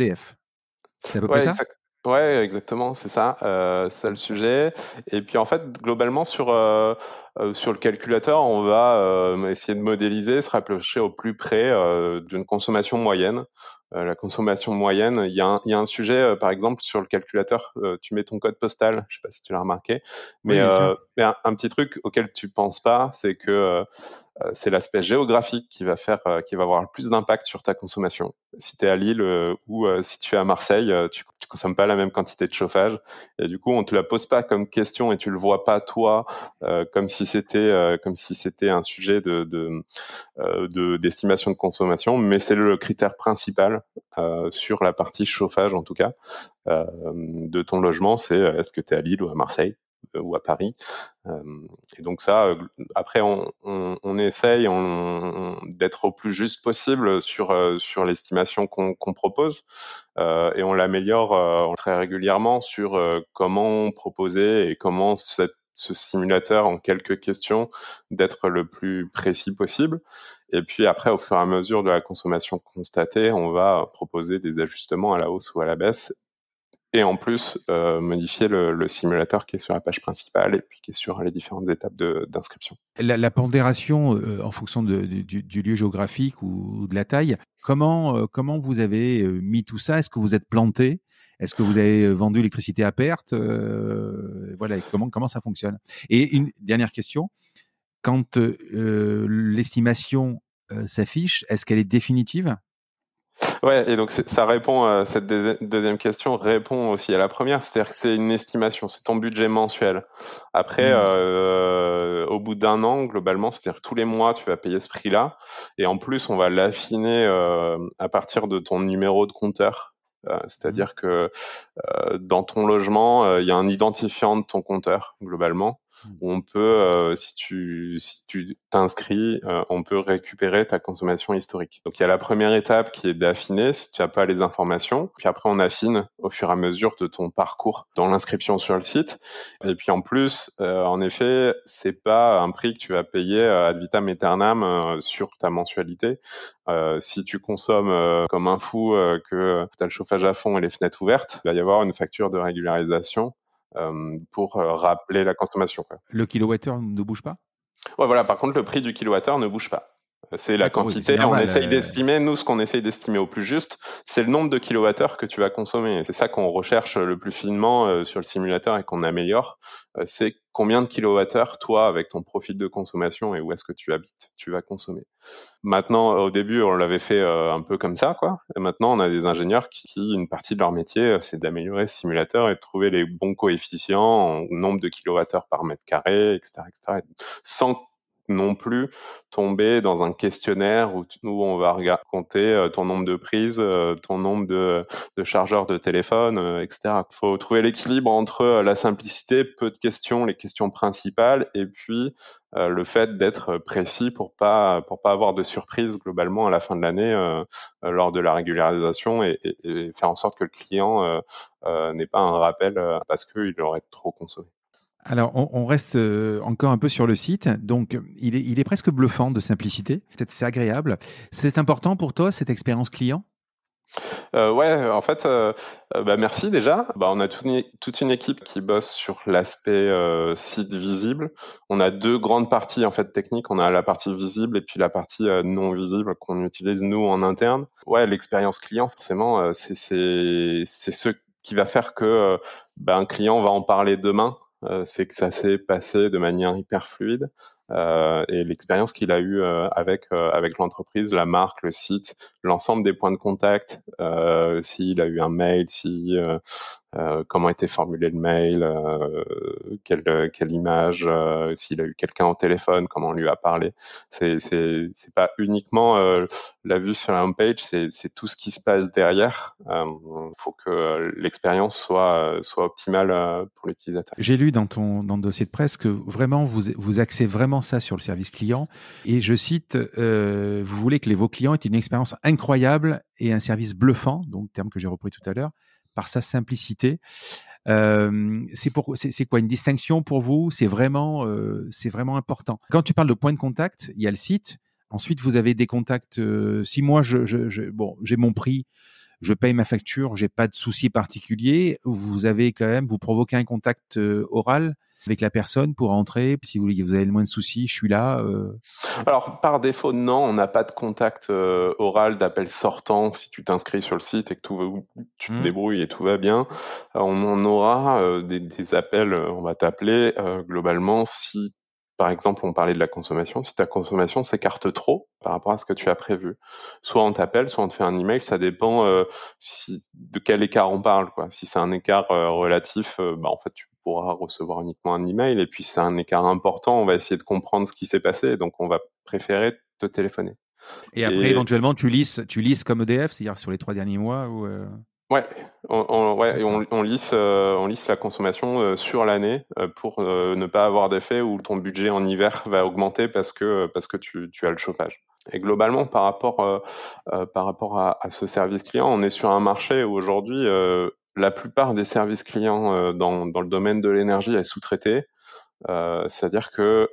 C'est à peu ouais, ça Oui, exactement, c'est ça, euh, c'est le sujet. Et puis en fait, globalement sur sur le calculateur, on va essayer de modéliser, se rapprocher au plus près d'une consommation moyenne euh, la consommation moyenne. Il y a un, il y a un sujet, euh, par exemple, sur le calculateur, euh, tu mets ton code postal, je ne sais pas si tu l'as remarqué, mais, un, un, petit truc auquel tu penses pas, c'est que euh, c'est l'aspect géographique qui va faire, euh, qui va avoir le plus d'impact sur ta consommation. Si tu es à Lille euh, ou si tu es à Marseille, tu, consommes pas la même quantité de chauffage et du coup on te la pose pas comme question et tu le vois pas toi comme si c'était comme si c'était un sujet de d'estimation de, de consommation, mais c'est le critère principal sur la partie chauffage en tout cas de ton logement, c'est est-ce que tu es à Lille ou à Marseille euh, ou à Paris. Euh, et donc ça, euh, après, on, essaye d'être au plus juste possible sur sur l'estimation qu'on propose, et on l'améliore très régulièrement sur comment proposer et comment ce simulateur en quelques questions d'être le plus précis possible. Et puis après, au fur et à mesure de la consommation constatée, on va proposer des ajustements à la hausse ou à la baisse et en plus euh, modifier le, simulateur qui est sur la page principale et puis qui est sur les différentes étapes d'inscription. La, pondération euh, en fonction de, du, lieu géographique ou, de la taille, comment, euh, comment vous avez mis tout ça Est-ce que vous êtes planté est-ce que vous avez vendu l'électricité à perte Voilà, comment, comment ça fonctionne Et une dernière question, quand l'estimation s'affiche, est-ce qu'elle est définitive Ouais, et donc ça répond, à euh, cette deuxième question répond aussi à la première, c'est-à-dire que c'est une estimation, c'est ton budget mensuel. Après, hmm. euh, au bout d'un an, globalement, c'est-à-dire tous les mois, tu vas payer ce prix-là, et en plus, on va l'affiner euh, à partir de ton numéro de compteur. c'est-à-dire hmm. que dans ton logement, il y a un identifiant de ton compteur, globalement. Mmh. on peut, euh, si tu si t'inscris, euh, on peut récupérer ta consommation historique. Donc il y a la première étape qui est d'affiner si tu n'as pas les informations, puis après on affine au fur et à mesure de ton parcours dans l'inscription sur le site. Et puis en plus, euh, en effet, c'est pas un prix que tu vas payer ad vitam aeternam sur ta mensualité. si tu consommes comme un fou que tu as le chauffage à fond et les fenêtres ouvertes, il va y avoir une facture de régularisation euh, pour euh, rappeler la consommation. Le kilowattheure ne bouge pas Ouais, voilà. Par contre, le prix du kilowattheure ne bouge pas. C'est la ah, quantité. on essaye euh. d'estimer, nous, ce qu'on essaye d'estimer au plus juste, c'est le nombre de kilowattheures que tu vas consommer. C'est ça qu'on recherche euh, le plus finement euh, sur le simulateur et qu'on améliore. c'est combien de kilowattheures, toi, avec ton profil de consommation et où est-ce que tu habites, tu vas consommer. Maintenant, au début, on l'avait fait un peu comme ça, quoi. Et maintenant, on a des ingénieurs qui, une partie de leur métier, c'est d'améliorer ce simulateur et de trouver les bons coefficients, nombre de kilowattheures par mètre carré, etc., etc. Sans non plus tomber dans un questionnaire où, on va compter euh, ton nombre de prises, euh, ton nombre de, chargeurs de téléphone, euh, etc. Il faut trouver l'équilibre entre la simplicité, peu de questions, les questions principales, et puis le fait d'être précis pour pas pour pas avoir de surprise globalement à la fin de l'année lors de la régularisation et, faire en sorte que le client n'ait pas un rappel parce qu'il aurait trop consommé. Alors, on, reste euh, encore un peu sur le site. Donc, il est, presque bluffant de simplicité. Peut-être c'est agréable. C'est important pour toi, cette expérience client euh, ouais, en fait, euh, bah, merci déjà. Bah, on a toute une, équipe qui bosse sur l'aspect site visible. On a deux grandes parties en fait techniques. On a la partie visible et puis la partie non visible qu'on utilise nous en interne. Ouais, l'expérience client, forcément, c'est ce qui va faire que bah, un client va en parler demain euh, c'est que ça s'est passé de manière hyper fluide. Euh, et l'expérience qu'il a eue euh, avec avec l'entreprise, la marque, le site, l'ensemble des points de contact, s'il a eu un mail, si euh, comment était formulé le mail, euh, euh, quelle, image, s'il a eu quelqu'un au téléphone, comment on lui a parlé. C'est c'est pas uniquement la vue sur la homepage, c'est tout ce qui se passe derrière. Il faut que l'expérience soit optimale pour l'utilisateur. J'ai lu dans ton dossier de presse que vraiment vous vous axez vraiment ça sur le service client et je cite vous voulez que les, vos clients aient une expérience incroyable et un service bluffant, donc terme que j'ai repris tout à l'heure sa simplicité. c'est quoi une distinction pour vous C'est vraiment c'est vraiment important. Quand tu parles de point de contact, il y a le site. Ensuite, vous avez des contacts. si moi, bon, j'ai mon prix, je paye ma facture, j'ai pas de souci particulier. Vous avez quand même, vous provoquez un contact oral avec la personne pour rentrer Si vous, vous avez le moins de soucis, je suis là. Euh. Alors, par défaut, non, on n'a pas de contact euh, oral d'appel sortant si tu t'inscris sur le site et que tout tu te hmm. débrouilles et tout va bien. Euh, on en aura des, appels, on va t'appeler globalement si par exemple, on parlait de la consommation. Si ta consommation s'écarte trop par rapport à ce que tu as prévu, soit on t'appelle, soit on te fait un email. Ça dépend de quel écart on parle. Si c'est un écart relatif, bah, en fait, tu pourra recevoir uniquement un email. Et puis, c'est un écart important. On va essayer de comprendre ce qui s'est passé. Donc, on va préférer te téléphoner. Et après, éventuellement, tu lisses, tu comme EDF, c'est-à-dire sur les trois derniers mois ou Ouais, euh on, ouais, on, on, lisse, euh, on lisse la consommation euh, sur l'année pour ne pas avoir d'effet où ton budget en hiver va augmenter parce que, parce que tu, tu as le chauffage. Et globalement, par rapport, par rapport à, à, ce service client, on est sur un marché où aujourd'hui, la plupart des services clients euh, dans, le domaine de l'énergie est sous-traité. Euh, c'est-à-dire que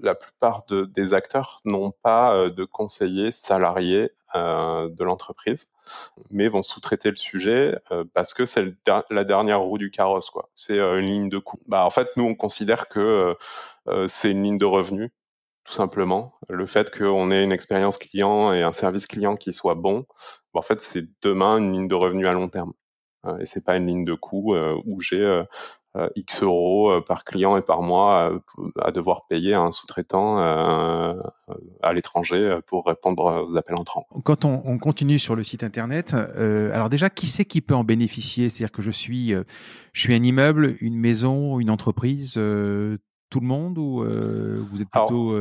la plupart des acteurs n'ont pas euh, de conseillers salariés de l'entreprise, mais vont sous-traiter le sujet parce que c'est la dernière roue du carrosse, quoi. C'est une ligne de coût. Bah, en fait, nous, on considère que c'est une ligne de revenu, tout simplement. Le fait qu'on ait une expérience client et un service client qui soit bon, bah, en fait, c'est demain une ligne de revenu à long terme. Hein, et c'est pas une ligne de coût euh, où j'ai euh, euh, X euros par client et par mois à devoir payer à un sous-traitant à l'étranger pour répondre aux appels entrants. Quand on, continue sur le site internet, alors déjà, qui c'est qui peut en bénéficier C'est-à-dire que je suis, je suis un immeuble, une maison, une entreprise, tout le monde ou vous êtes plutôt.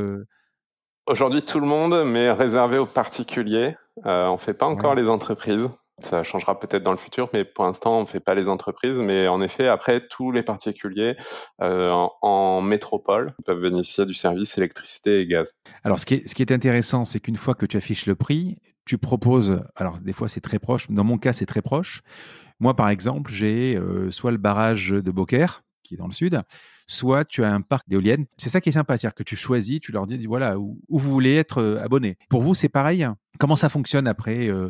Aujourd'hui, tout le monde, mais réservé aux particuliers. on ne fait pas encore les entreprises. Ça changera peut-être dans le futur, mais pour l'instant, on ne fait pas les entreprises. Mais en effet, après, tous les particuliers euh, en, métropole peuvent bénéficier du service électricité et gaz. Alors, ce qui est, ce qui est intéressant, c'est qu'une fois que tu affiches le prix, tu proposes, alors des fois c'est très proche, dans mon cas c'est très proche. Moi, par exemple, j'ai euh, soit le barrage de Beaucaire, qui est dans le sud, soit tu as un parc d'éoliennes. C'est ça qui est sympa, c'est-à-dire que tu choisis, tu leur dis voilà où, vous voulez être euh, abonné. Pour vous, c'est pareil. Comment ça fonctionne après euh,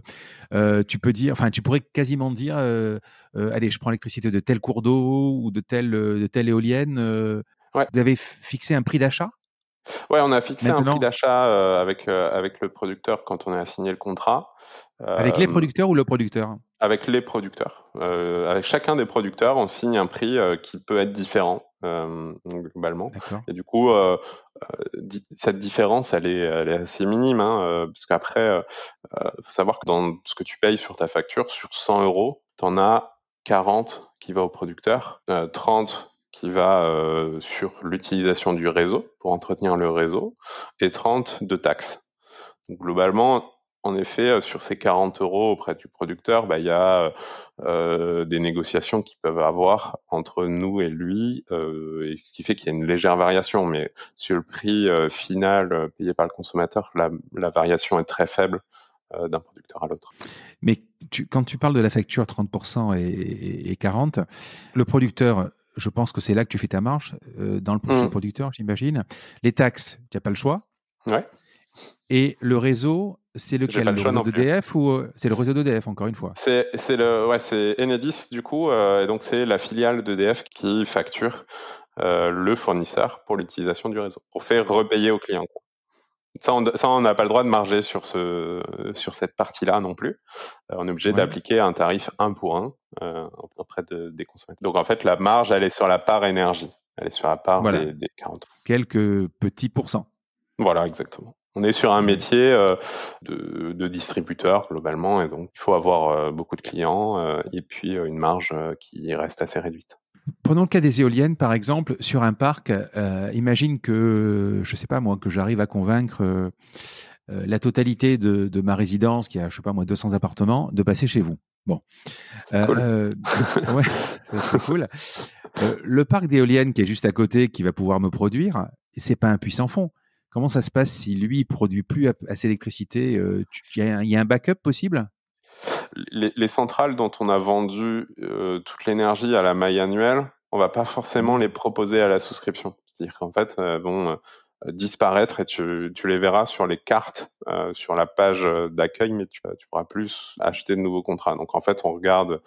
euh, Tu peux dire, enfin, tu pourrais quasiment dire, allez, je prends l'électricité de tel cours d'eau ou de telle de telle éolienne. Vous avez fixé un prix d'achat Ouais, on a fixé un prix d'achat avec avec le producteur quand on a signé le contrat. Avec les euh, producteurs ou le producteur Avec les producteurs. Euh, avec chacun des producteurs, on signe un prix euh, qui peut être différent globalement. Et du coup, cette différence, elle est, assez minime, hein, parce qu'après, faut savoir que dans ce que tu payes sur ta facture, sur 100 euros, tu en as 40 qui va au producteur, 30 qui va sur l'utilisation du réseau pour entretenir le réseau, et 30 de taxes. Donc, globalement, en effet, euh, sur ces 40 euros auprès du producteur, bah, il y a euh, euh, des négociations qui peuvent avoir entre nous et lui, et ce qui fait qu'il y a une légère variation. Mais sur le prix final payé par le consommateur, la, variation est très faible d'un producteur à l'autre. Mais tu, quand tu parles de la facture 30% et, 40%, le producteur, je pense que c'est là que tu fais ta marche, dans le prochain mmh. producteur, j'imagine. Les taxes, tu n'as pas le choix. Ouais. Et le réseau, c'est lequel le, réseau d'EDF ou euh, c'est le réseau d'EDF encore une fois C'est le ouais c'est Enedis du coup euh, et donc c'est la filiale d'EDF qui facture euh, le fournisseur pour l'utilisation du réseau pour faire repayer au client. Ça, on n'a pas le droit de marger sur, ce, sur cette partie-là non plus. on est obligé d'appliquer un tarif 1 pour 1 auprès des consommateurs. Donc en fait, la marge, elle est sur la part énergie. Elle est sur la part des 40. Quelques petits pourcents. Voilà, exactement. On est sur un mmh. métier euh, de, distributeur globalement et donc il faut avoir euh, beaucoup de clients euh, et puis une marge qui reste assez réduite. Prenons le cas des éoliennes, par exemple, sur un parc, imagine que, je ne sais pas moi, que j'arrive à convaincre la totalité de, ma résidence, qui a, je sais pas moi, 200 appartements, de passer chez vous. Bon. cool. le parc d'éoliennes qui est juste à côté, qui va pouvoir me produire, c'est pas un puissant fond. Comment ça se passe si lui il produit plus assez d'électricité euh, Il y, a un backup possible les, centrales dont on a vendu euh, toute l'énergie à la maille annuelle, on va pas forcément mmh. les proposer à la souscription. C'est-à-dire qu'en fait, euh, bon, disparaître et tu, les verras sur les cartes, euh, sur la page euh, d'accueil, mais tu, tu, pourras plus acheter de nouveaux contrats. Donc en fait, on regarde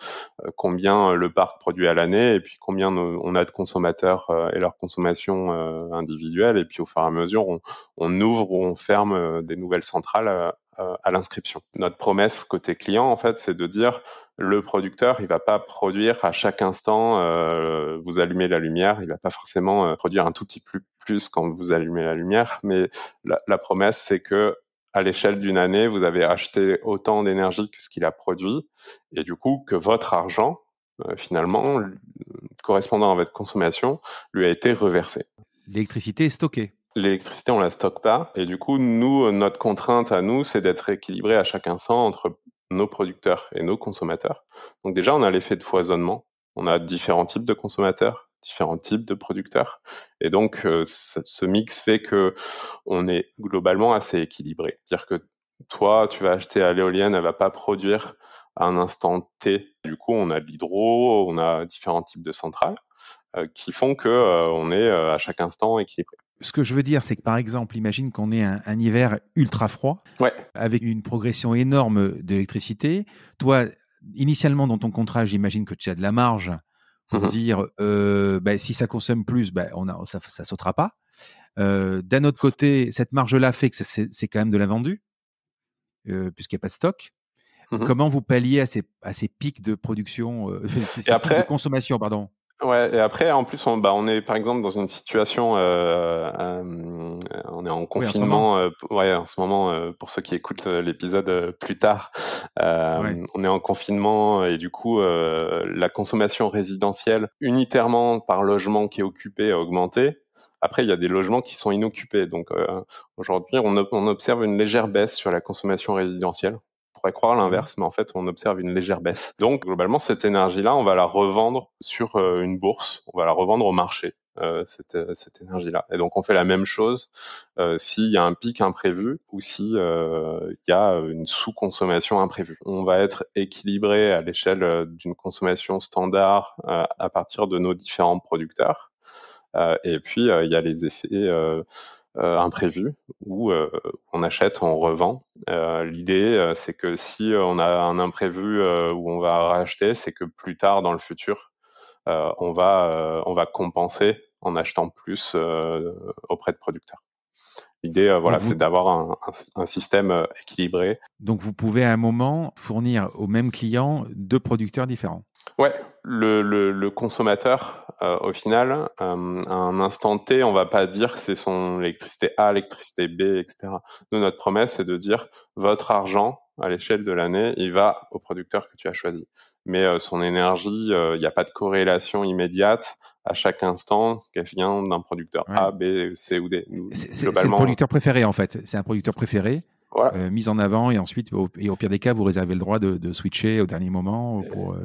euh, combien le parc produit à l'année et puis combien on a de consommateurs et leur consommation individuelle. Et puis au fur et à mesure, on, on ouvre ou on ferme des nouvelles centrales euh, à l'inscription. Notre promesse côté client, en fait, c'est de dire le producteur, il va pas produire à chaque instant. Euh, vous allumez la lumière, il va pas forcément euh, produire un tout petit plus, quand vous allumez la lumière, mais la, promesse, c'est que à l'échelle d'une année, vous avez acheté autant d'énergie que ce qu'il a produit, et du coup que votre argent, finalement, correspondant à votre consommation, lui a été reversé. L'électricité est stockée l'électricité, on la stocke pas. Et du coup, nous, notre contrainte à nous, c'est d'être équilibré à chaque instant entre nos producteurs et nos consommateurs. Donc déjà, on a l'effet de foisonnement. On a différents types de consommateurs, différents types de producteurs. Et donc, euh, ce, mix fait que on est globalement assez équilibré. C'est-à-dire que toi, tu vas acheter à l'éolienne, elle va pas produire à un instant T. Du coup, on a de l'hydro, on a différents types de centrales euh, qui font que euh, on est à chaque instant équilibré. Ce que je veux dire, c'est que par exemple, imagine qu'on ait un, hiver ultra froid, avec une progression énorme d'électricité. Toi, initialement, dans ton contrat, j'imagine que tu as de la marge pour mhm. dire euh, bah, si ça consomme plus, bah, on a, ça ne sautera pas. Euh, d'un autre côté, cette marge-là fait que c'est quand même de la vendue, euh, puisqu'il n'y a pas de stock. Mhm. Comment vous palliez à ces, pics de production, de consommation, pardon Ouais, et après, en plus, on, bah, on est par exemple dans une situation, euh, euh, on est en confinement, euh, ouais, en ce moment, pour ceux qui écoutent l'épisode plus tard, on est en confinement et du coup, la consommation résidentielle unitairement par logement qui est occupé a augmenté. Après, il y a des logements qui sont inoccupés. Donc aujourd'hui, on, on observe une légère baisse sur la consommation résidentielle pourrait croire l'inverse, mais en fait, on observe une légère baisse. Donc, globalement, cette énergie-là, on va la revendre sur euh, une bourse, on va la revendre au marché. Euh, euh, cette, énergie-là. Et donc on fait la même chose s'il y a un pic imprévu ou s'il il y a une sous-consommation imprévue. On va être équilibré à l'échelle d'une consommation standard à partir de nos différents producteurs. et puis il y a les effets euh, imprévu où euh, on achète, on revend. Euh, l'idée, c'est que si on a un imprévu où on va racheter, c'est que plus tard dans le futur, on va on va compenser en achetant plus auprès de producteurs. L'idée, voilà, c'est d'avoir un, système équilibré. Donc, vous pouvez à un moment fournir au même client deux producteurs différents. Ouais, le, consommateur, euh, au final, euh, à un instant T, on va pas dire que c'est son électricité A, électricité B, etc. notre promesse, c'est de dire votre argent, à l'échelle de l'année, il va au producteur que tu as choisi. Mais euh, son énergie, il n'y a pas de corrélation immédiate à chaque instant qu'elle vient d'un producteur A, B, C ou D. C'est le producteur préféré, en fait. C'est un producteur préféré. mis en avant et ensuite, au, et au pire des cas, vous réservez le droit de, switcher au dernier moment pour,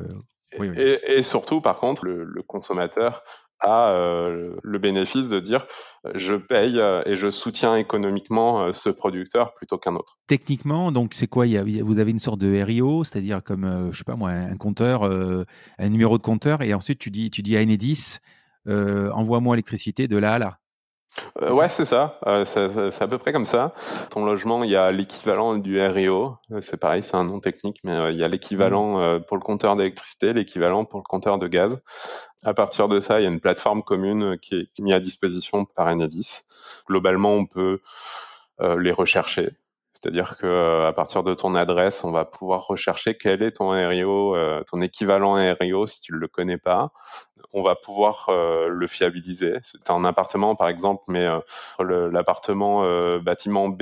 et, surtout, par contre, le, consommateur a euh, le bénéfice de dire je paye euh, et je soutiens économiquement euh, ce producteur plutôt qu'un autre. Techniquement, donc c'est quoi Vous avez une sorte de RIO, c'est-à-dire comme je sais pas moi un compteur, un numéro de compteur, et ensuite tu dis tu dis à Enedis envoie-moi l'électricité de là à là. Euh, ouais, c'est ça. Euh, c'est à peu près comme ça. Ton logement, il y a l'équivalent du REO. Euh, c'est pareil, c'est un nom technique, mais il y a l'équivalent mmh. pour le compteur d'électricité, l'équivalent pour le compteur de gaz. À partir de ça, il y a une plateforme commune qui est mise à disposition par Enedis. Globalement, on peut les rechercher. C'est-à-dire qu'à partir de ton adresse, on va pouvoir rechercher quel est ton REO, ton équivalent REO si tu ne le connais pas on va pouvoir euh, le fiabiliser. C'est un appartement, par exemple, mais euh, l'appartement euh, bâtiment B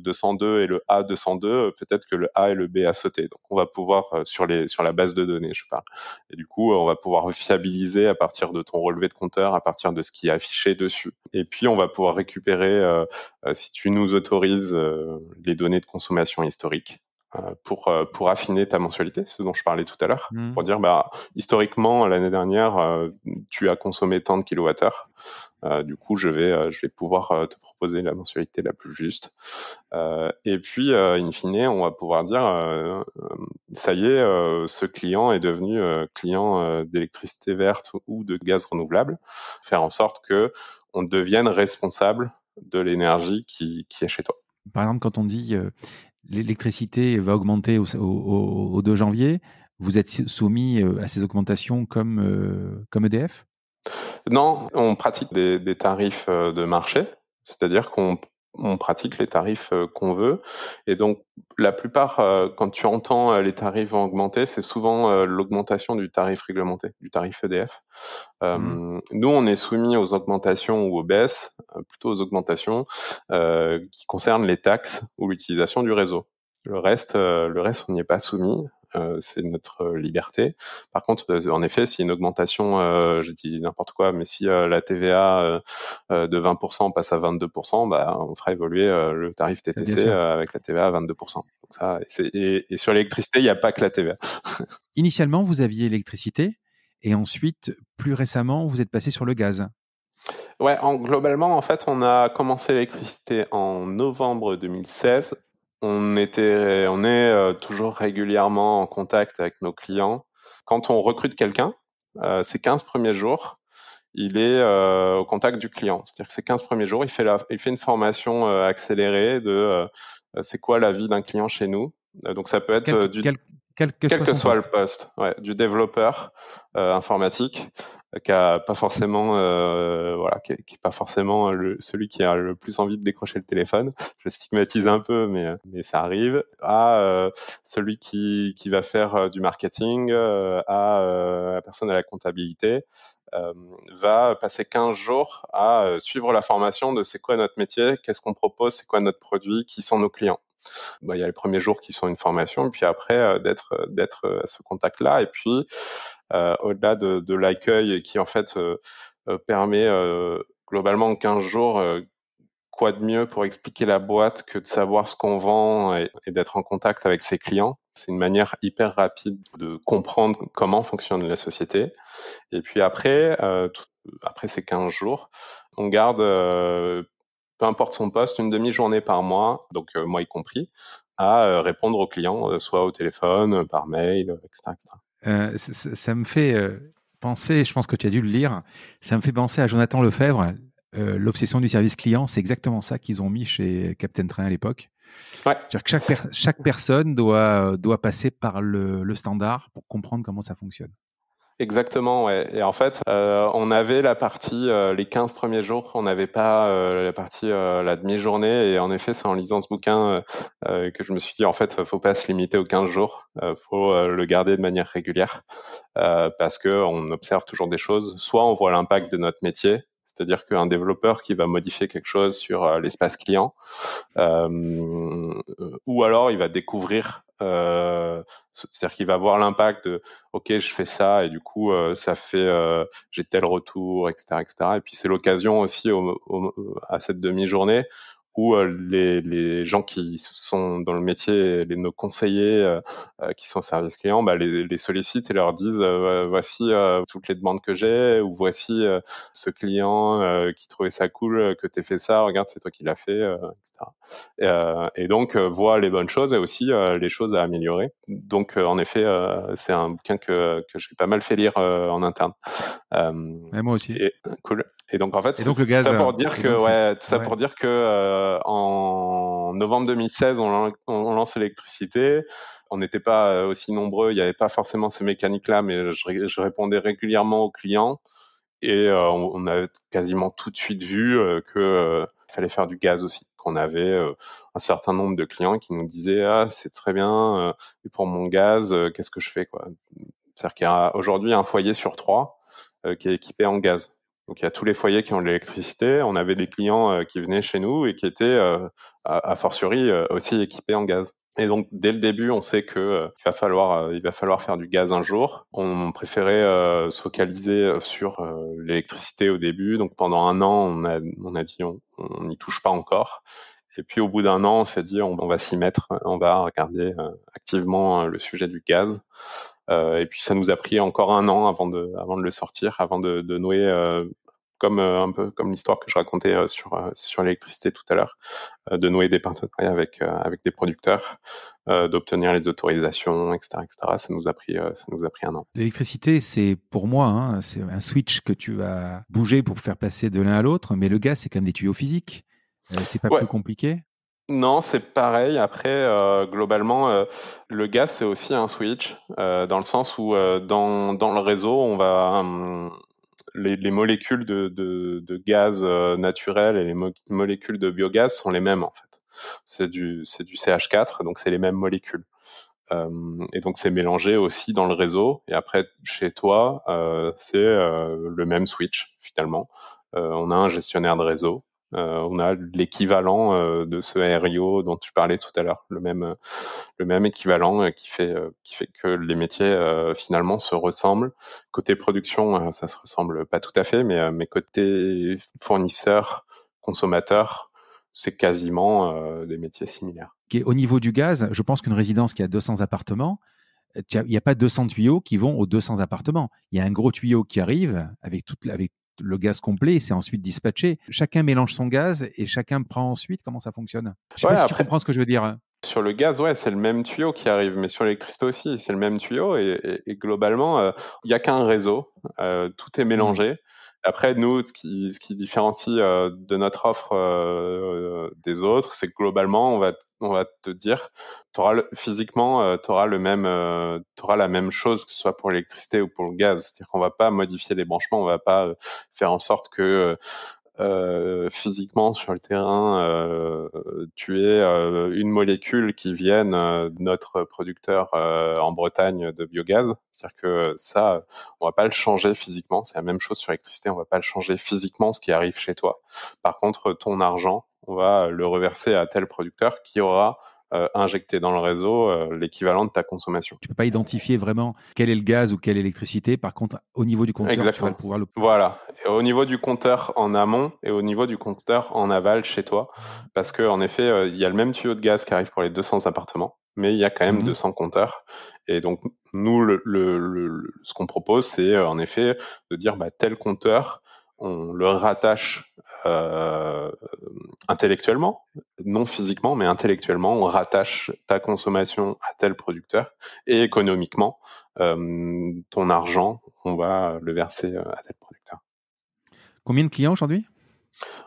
202 et le A 202, peut-être que le A et le B a sauté. Donc, on va pouvoir sur sur la base de données, je parle. Et du coup, on va pouvoir fiabiliser à partir de ton relevé de compteur, à partir de ce qui est affiché dessus. Et puis, on va pouvoir récupérer, si tu nous autorises, les données de consommation historique euh, pour, euh, pour affiner ta mensualité, ce dont je parlais tout à l'heure, mm. pour dire, bah, historiquement, l'année dernière, euh, tu as consommé tant de kilowattheures. du coup, je vais, je vais pouvoir te proposer la mensualité la plus juste. et puis, in fine, on va pouvoir dire, ça y est, ce client est devenu client d'électricité verte ou de gaz renouvelable. Faire en sorte que on devienne responsable de l'énergie qui, est chez toi. Par exemple, quand on dit l'électricité va augmenter au, 2 janvier. Vous êtes soumis euh, à ces augmentations comme, euh, comme EDF Non, on pratique des tarifs euh, de marché, c'est-à-dire qu'on on pratique les tarifs euh, qu'on veut. Et donc, la plupart, euh, quand tu entends euh, les tarifs augmenter, c'est souvent l'augmentation du tarif réglementé, du tarif EDF. Mmh nous, on est soumis aux augmentations ou aux baisses, plutôt aux augmentations qui concernent les taxes ou l'utilisation du réseau. Le reste, le reste, on n'y est pas soumis. Euh, c'est notre euh, liberté. Par contre, euh, en effet, si une augmentation, je dis n'importe quoi, mais si la TVA de 20% passe à 22%, bah, on fera évoluer le tarif bah, TTC avec la TVA à 22%. et, sur l'électricité, il n'y a pas que la TVA. Initialement, vous aviez l'électricité et ensuite, plus récemment, vous êtes passé sur le gaz. Ouais, globalement, en fait, on a commencé l'électricité en novembre 2016 on, était, on est euh, toujours régulièrement en contact avec nos clients. Quand on recrute quelqu'un, euh, ces 15 premiers jours, il est euh, au contact du client. C'est-à-dire que ces 15 premiers jours, il fait, il fait une formation accélérée de c'est quoi la vie d'un client chez nous. donc ça peut être du... Quel, que, soit, le poste, du développeur informatique qui pas forcément euh, voilà qui, pas forcément le, celui qui a le plus envie de décrocher le téléphone je stigmatise un peu mais mais ça arrive à euh, celui qui qui va faire euh, du marketing à la personne à la comptabilité va passer 15 jours à suivre la formation de c'est quoi notre métier qu'est-ce qu'on propose c'est quoi notre produit qui sont nos clients bah, il y a les premiers jours qui sont une formation, puis après d'être d'être à ce contact-là, et puis euh, au-delà de, l'accueil qui en fait euh, euh, permet globalement en 15 jours quoi de mieux pour expliquer la boîte que de savoir ce qu'on vend et, d'être en contact avec ses clients. C'est une manière hyper rapide de comprendre comment fonctionne la société. Et puis après, après ces 15 jours, on garde, peu importe son poste, une demi-journée par mois, donc moi y compris, à répondre aux clients, soit au téléphone, par mail, etc. etc. Euh, ça, me fait euh, penser, je pense que tu as dû le lire, ça me fait penser à Jonathan Lefebvre, euh, l'obsession du service client, c'est exactement ça qu'ils ont mis chez Captain Train à l'époque. chaque, personne doit, doit passer par le standard pour comprendre comment ça fonctionne. Exactement, ouais. Et en fait, euh, on avait la partie, euh, les 15 premiers jours, on n'avait pas euh, la partie, la demi-journée. Et en effet, c'est en lisant ce bouquin que je me suis dit, en fait, faut pas se limiter aux 15 jours, faut le garder de manière régulière, parce que on observe toujours des choses. Soit on voit l'impact de notre métier, c'est-à-dire qu'un développeur qui va modifier quelque chose sur l'espace client, ou alors il va découvrir euh, c'est-à-dire qu'il va voir l'impact de OK, je fais ça et du coup, euh, ça fait euh, j'ai tel retour, etc., etc. Et puis c'est l'occasion aussi à cette demi-journée où euh, les, les, gens qui sont dans le métier, les, nos conseillers euh, euh, qui sont au service client, bah, les, les, sollicitent et leur disent voici toutes les demandes que j'ai ou voici ce client qui trouvait ça cool que t'aies fait ça, regarde c'est toi qui l'as fait, etc. Et, et, donc voit les bonnes choses et aussi les choses à améliorer. Donc en effet, c'est un bouquin que, que j'ai pas mal fait lire en interne. et moi aussi. Et, cool. Et donc en fait, c'est ça pour dire que ouais, ça pour dire que euh, en novembre 2016, on, lance l'électricité. On n'était pas euh, aussi nombreux, il n'y avait pas forcément ces mécaniques-là, mais je, répondais régulièrement aux clients et euh, on, avait quasiment tout de suite vu qu'il fallait faire du gaz aussi. Qu'on avait un certain nombre de clients qui nous disaient ah c'est très bien pour mon gaz qu'est-ce que je fais quoi. C'est-à-dire a un foyer sur trois qui est équipé en gaz. Donc il y a tous les foyers qui ont de l'électricité. On avait des clients euh, qui venaient chez nous et qui étaient, euh, à, fortiori, euh, aussi équipés en gaz. Et donc dès le début, on sait que va falloir, il va falloir faire du gaz un jour. On préférait se focaliser sur l'électricité au début. Donc pendant un an, on a, on a dit on n'y touche pas encore. Et puis au bout d'un an, on s'est dit on, va s'y mettre, on va regarder activement le sujet du gaz. et puis ça nous a pris encore un an avant de, avant de le sortir, avant de, nouer comme euh, un peu comme l'histoire que je racontais euh, sur euh, sur l'électricité tout à l'heure, de nouer des partenariats avec avec des producteurs, d'obtenir les autorisations, etc., Ça nous a pris ça nous a pris un an. L'électricité, c'est pour moi, hein, c'est un switch que tu vas bouger pour faire passer de l'un à l'autre, mais le gaz, c'est comme des tuyaux physiques. c'est pas plus compliqué. Non, c'est pareil. Après, globalement, le gaz, c'est aussi un switch, dans le sens où dans, dans, le réseau, on va, hum, les, molécules de, gaz euh, naturel et les molécules de biogaz sont les mêmes en fait. C'est du, du CH4, donc c'est les mêmes molécules. Euh, et donc c'est mélangé aussi dans le réseau. Et après, chez toi, euh, c'est le même switch finalement. on a un gestionnaire de réseau euh, on a l'équivalent euh, de ce RIO dont tu parlais tout à l'heure, le même, euh, le même équivalent qui, fait, qui fait que les métiers finalement se ressemblent. Côté production, ça se ressemble pas tout à fait, mais, côté fournisseur, consommateur, c'est quasiment des métiers similaires. Au niveau du gaz, je pense qu'une résidence qui a 200 appartements, il n'y a, pas 200 tuyaux qui vont aux 200 appartements. Il y a un gros tuyau qui arrive avec, toute, avec le gaz complet c'est ensuite dispatché. Chacun mélange son gaz et chacun prend ensuite comment ça fonctionne. Je sais pas tu comprends ce que je veux dire. Hein. Sur le gaz, ouais, c'est le même tuyau qui arrive, mais sur l'électricité aussi, c'est le même tuyau. Et, globalement, euh, il n'y a qu'un réseau, euh, tout est mmh. mélangé. Après, nous, ce qui, différencie euh, de notre offre euh, euh, des autres, c'est que globalement, on va, on va te dire, physiquement, tu auras le même, auras la même chose, que ce soit pour l'électricité ou pour le gaz. C'est-à-dire qu'on va pas modifier les branchements, on va pas faire en sorte que euh, physiquement sur le terrain euh, tuer euh, une molécule qui vienne de euh, notre producteur en Bretagne de biogaz. C'est-à-dire que ça, on va pas le changer physiquement. C'est la même chose sur l'électricité. On va pas le changer physiquement ce qui arrive chez toi. Par contre, ton argent, on va le reverser à tel producteur qui aura euh, injecter dans le réseau euh, l'équivalent de ta consommation. Tu peux pas identifier vraiment quel est le gaz ou quelle électricité. Par contre, au niveau du compteur, tu pouvoir le. Voilà. au niveau du compteur en amont et au niveau du compteur en aval chez toi, parce qu'en effet, euh, il y a le même tuyau de gaz qui arrive pour les 200 appartements, mais il y a quand même 200 mhm. compteurs. Et donc, nous, ce qu'on propose, c'est en effet de dire bah, tel compteur on le rattache euh, intellectuellement, non physiquement, mais intellectuellement, on rattache ta consommation à tel producteur et économiquement, euh, ton argent, on va le verser euh, à tel producteur. Combien de clients aujourd'hui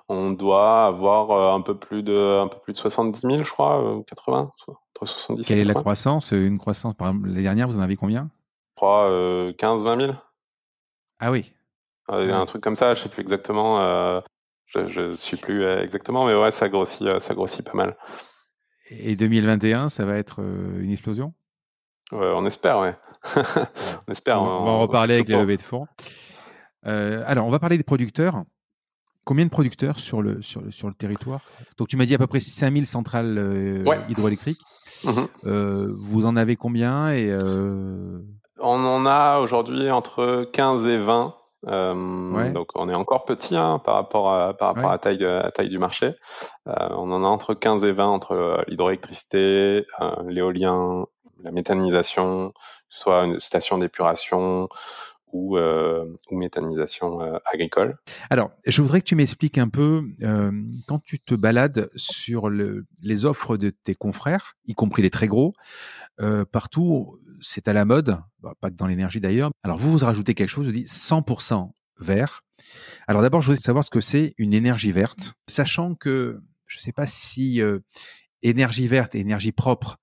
On doit avoir un peu plus de un peu plus de 70 000, je crois, 80, entre 70. Quelle est la croissance Une croissance, par exemple, les dernières, vous en avez combien Je crois euh, 15-20 000. Ah oui, euh, un truc comme ça, je sais plus exactement. Euh, je, ne suis plus euh, exactement, mais ouais, ça grossit, ça grossit pas mal. Et 2021, ça va être une explosion On espère, ouais. on espère. On, va en reparler avec les levées de fonds. alors, on va parler des producteurs. Combien de producteurs sur le, sur, le, sur le territoire Donc, tu m'as dit à peu près 5000 centrales hydroélectriques. Mmh vous en avez combien et, On en a aujourd'hui entre 15 et 20 euh, donc on est encore petit hein, par rapport à par euh, taille du marché. Euh, on en a entre 15 et 20 entre l'hydroélectricité, l'éolien, la méthanisation, soit une station d'épuration ou, méthanisation agricole. Alors, je voudrais que tu m'expliques un peu quand tu te balades sur les offres de tes confrères, y compris les très gros, partout c'est à la mode, bah, pas que dans l'énergie d'ailleurs. Alors vous, vous rajoutez quelque chose, je dis 100% vert. Alors d'abord, je voudrais savoir ce que c'est une énergie verte, sachant que je ne sais pas si euh, énergie verte et énergie propre,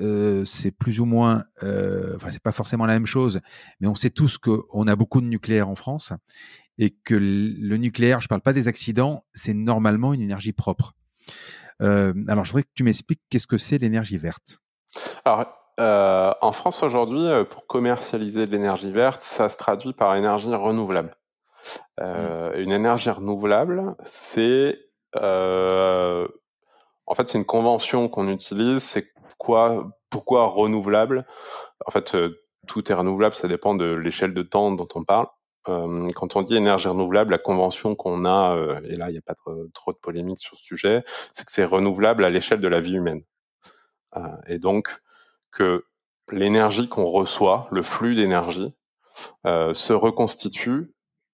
euh, c'est plus ou moins, euh, enfin c'est pas forcément la même chose, mais on sait tous qu'on a beaucoup de nucléaire en France et que le nucléaire, je ne parle pas des accidents, c'est normalement une énergie propre. alors je voudrais que tu m'expliques qu'est-ce que c'est l'énergie verte. Alors euh, en France aujourd'hui, euh, pour commercialiser de l'énergie verte, ça se traduit par énergie renouvelable. Euh, mm. Une énergie renouvelable, c'est euh, en fait c'est une convention qu'on utilise. C'est quoi Pourquoi renouvelable En fait, euh, tout est renouvelable. Ça dépend de l'échelle de temps dont on parle. Quand on dit énergie renouvelable, la convention qu'on a, et là il n'y a pas trop de polémique sur ce sujet, c'est que c'est renouvelable à l'échelle de la vie humaine. Et donc, que l'énergie qu'on reçoit, le flux d'énergie, euh, se reconstitue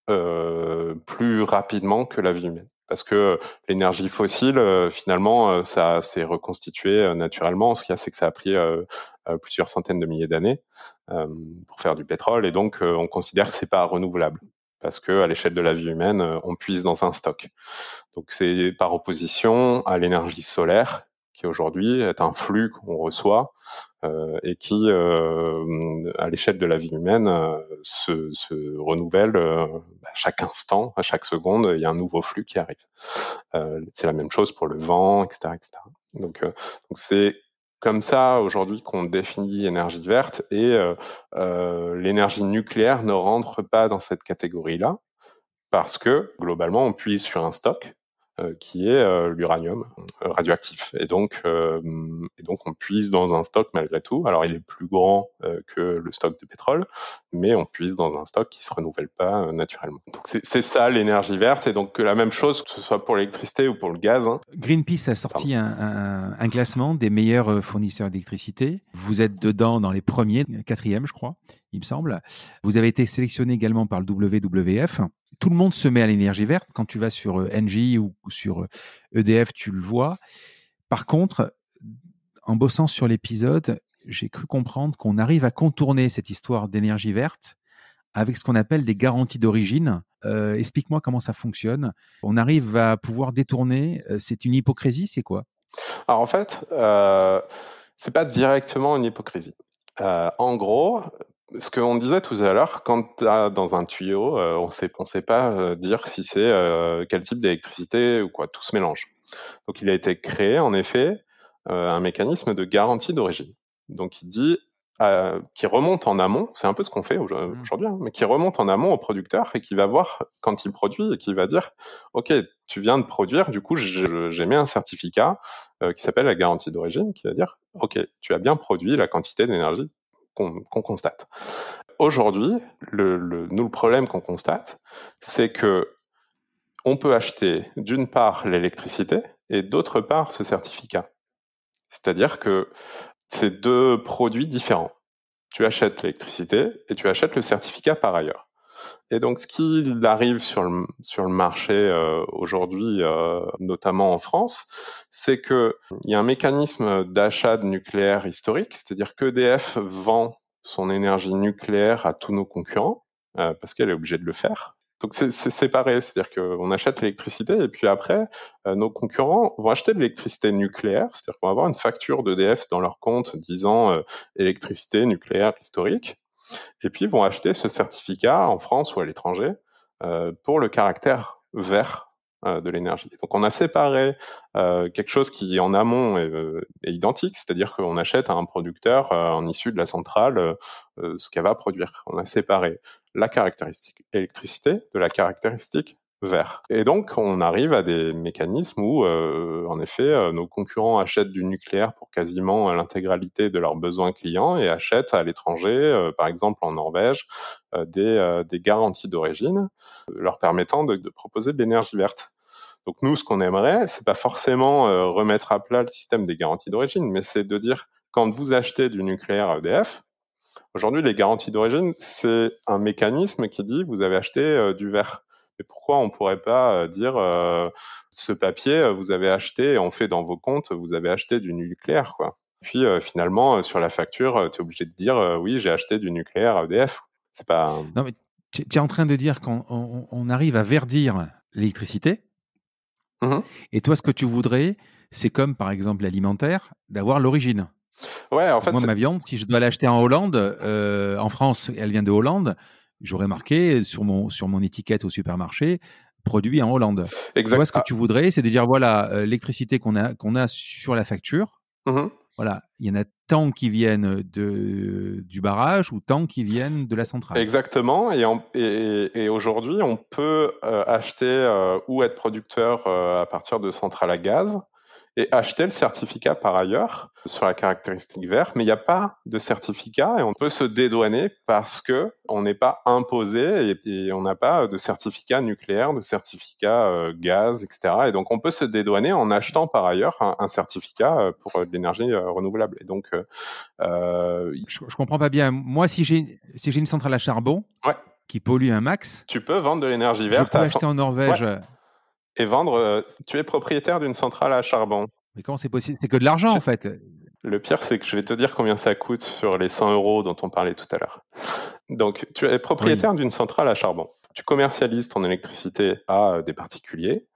euh, plus rapidement que la vie humaine. Parce que l'énergie fossile, euh, finalement, ça s'est reconstitué naturellement. Ce qu'il a, c'est que ça a pris plusieurs centaines de milliers d'années pour faire du pétrole, et donc on considère que n'est pas renouvelable parce que à l'échelle de la vie humaine, on puise dans un stock. Donc c'est par opposition à l'énergie solaire qui aujourd'hui est un flux qu'on reçoit euh, et qui, euh, à l'échelle de la vie humaine, euh, se, renouvelle à chaque instant, à chaque seconde, il y a un nouveau flux qui arrive. c'est la même chose pour le vent, etc. etc. Donc c'est comme ça aujourd'hui qu'on définit énergie verte et l'énergie nucléaire ne rentre pas dans cette catégorie-là parce que globalement on puise sur un stock euh, qui est euh, l'uranium euh, radioactif. Et donc, et donc, on puise dans un stock malgré tout. Alors, il est plus grand que le stock de pétrole, mais on puise dans un stock qui se renouvelle pas naturellement. Donc, c'est ça l'énergie verte. Et donc, que la même chose, que ce soit pour l'électricité ou pour le gaz. Hein. Greenpeace a sorti un, un, un classement des meilleurs fournisseurs d'électricité. Vous êtes dedans dans les premiers, quatrième, je crois il me semble. Vous avez été sélectionné également par le WWF. Tout le monde se met à l'énergie verte. Quand tu vas sur Engie euh, ou sur EDF, euh, e tu le vois. Par contre, en bossant sur l'épisode, j'ai cru comprendre qu'on arrive à contourner cette histoire d'énergie verte avec ce qu'on appelle des garanties d'origine. Euh, explique-moi comment ça fonctionne. On arrive à pouvoir détourner. C'est une hypocrisie, c'est quoi Alors en fait, ce n'est pas directement une hypocrisie. en gros, ce qu'on disait tout à l'heure, quand tu dans un tuyau, euh, on sait, ne sait pas euh, dire si c'est euh, quel type d'électricité ou quoi, tout se mélange. Donc il a été créé en effet un mécanisme de garantie d'origine. Donc il dit qui remonte en amont, c'est un peu ce qu'on fait mmh. aujourd'hui, hein, mais qui remonte en amont au producteur et qui va voir quand il produit et qui va dire OK, tu viens de produire, du coup j'ai mis un certificat qui s'appelle la garantie d'origine, qui va dire OK, tu as bien produit la quantité d'énergie qu'on constate. Aujourd'hui, le, nous, le problème qu'on constate, c'est que on peut acheter d'une part l'électricité et d'autre part ce certificat. C'est-à-dire que c'est deux produits différents. Tu achètes l'électricité et tu achètes le certificat par ailleurs. Et donc, ce qui arrive sur le, sur le marché euh, aujourd'hui, euh, notamment en France, c'est qu'il y a un mécanisme d'achat de nucléaire historique, c'est-à-dire qu'EDF vend son énergie nucléaire à tous nos concurrents, euh, parce qu'elle est obligée de le faire. Donc c'est séparé, c'est-à-dire qu'on achète l'électricité et puis après, nos concurrents vont acheter de l'électricité nucléaire, c'est-à-dire qu'on va avoir une facture d'EDF dans leur compte disant électricité nucléaire historique. Et puis, vont acheter ce certificat en France ou à l'étranger euh, pour le caractère vert euh, de l'énergie. Donc, on a séparé euh, quelque chose qui, en amont, est, est identique, c'est-à-dire qu'on achète à un producteur en issue de la centrale ce qu'elle va produire. On a séparé la caractéristique électricité de la caractéristique et donc, on arrive à des mécanismes où, euh, en effet, euh, nos concurrents achètent du nucléaire pour quasiment l'intégralité de leurs besoins clients et achètent à l'étranger, euh, par exemple en Norvège, des, des, garanties d'origine leur permettant de, proposer de l'énergie verte. Donc nous, ce qu'on aimerait, c'est pas forcément remettre à plat le système des garanties d'origine, mais c'est de dire quand vous achetez du nucléaire à e EDF, aujourd'hui les garanties d'origine, c'est un mécanisme qui dit vous avez acheté du vert pourquoi on ne pourrait pas euh, dire euh, ce papier, euh, vous avez acheté, on fait dans vos comptes, vous avez acheté du nucléaire, quoi. Puis finalement, sur la facture, tu es obligé de dire oui, j'ai acheté du nucléaire EDF. C'est pas. Non, mais tu es en train de dire qu'on arrive à verdir l'électricité. Mmh et toi, ce que tu voudrais, c'est comme par exemple l'alimentaire, d'avoir l'origine. Ouais, en fait, Moi, ma viande, si je dois l'acheter en Hollande, en France, elle vient de Hollande, j'aurais marqué sur mon, sur mon étiquette au supermarché produit en Hollande. Exactement. Vois, ce que ah. tu voudrais, c'est de dire voilà, euh, l'électricité qu'on a, qu'on a sur la facture, mmh voilà, il y en a tant qui viennent de, du barrage ou tant qui viennent de la centrale. Exactement. Et, et, aujourd'hui, on peut euh, acheter euh, ou être producteur à partir de centrales à gaz et acheter le certificat par ailleurs sur la caractéristique verte, mais il n'y a pas de certificat et on peut se dédouaner parce que on n'est pas imposé et, on n'a pas de certificat nucléaire, de certificat euh, gaz, etc. Et donc on peut se dédouaner en achetant par ailleurs un, certificat euh, pour euh, l'énergie renouvelable. Et donc je, ne comprends pas bien. Moi, si j'ai si j'ai une centrale à charbon qui pollue un max, tu peux vendre de l'énergie verte. Je peux acheter en Norvège et vendre. Euh, tu es propriétaire d'une centrale à charbon. Mais comment c'est possible C'est que de l'argent, en fait. Le pire, c'est que je vais te dire combien ça coûte sur les 100 euros dont on parlait tout à l'heure. Donc, tu es propriétaire d'une centrale à charbon. Tu commercialises ton électricité à euh, des particuliers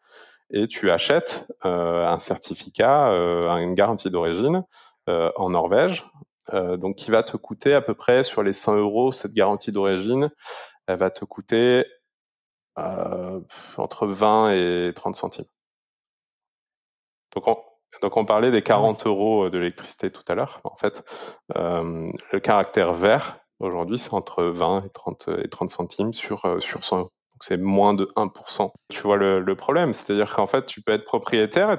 et tu achètes euh, un certificat, une garantie d'origine en Norvège. donc, qui va te coûter à peu près sur les 100 euros cette garantie d'origine, elle va te coûter euh, entre 20 et 30 centimes. Donc on, donc on parlait des 40 euros euh, de l'électricité tout à l'heure. En fait, euh, le caractère vert, aujourd'hui, c'est entre 20 et 30, et 30 centimes sur, sur 100 euros. Donc c'est moins de 1%. Tu vois le, problème, c'est-à-dire qu'en fait, tu peux être propriétaire.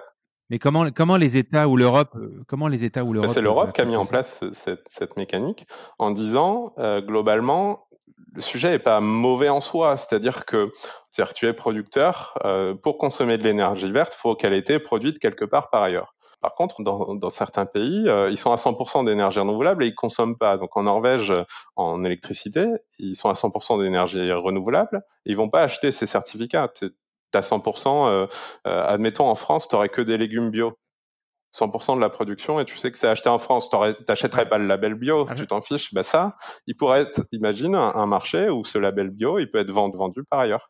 Mais comment, comment les États ou l'Europe comment les États ou bah, l'Europe C'est l'Europe qui a mis en place cette, mécanique en disant globalement le sujet n'est pas mauvais en soi, c'est-à-dire que, cest tu es producteur, euh, pour consommer de l'énergie verte, il faut qu'elle ait été produite quelque part par ailleurs. Par contre, dans, certains pays, euh, ils sont à 100% d'énergie renouvelable et ils consomment pas. Donc en Norvège, en électricité, ils sont à 100% d'énergie renouvelable et ils vont pas acheter ces certificats. Tu as 100%, euh, admettons en France, tu n'aurais que des légumes bio. 100% de la production et tu sais que c'est acheté en France, tu n'achèterais pas le label bio, ah tu t'en fiches, bah ça, il pourrait être, imagine un, marché où ce label bio, il peut être vendu, par ailleurs.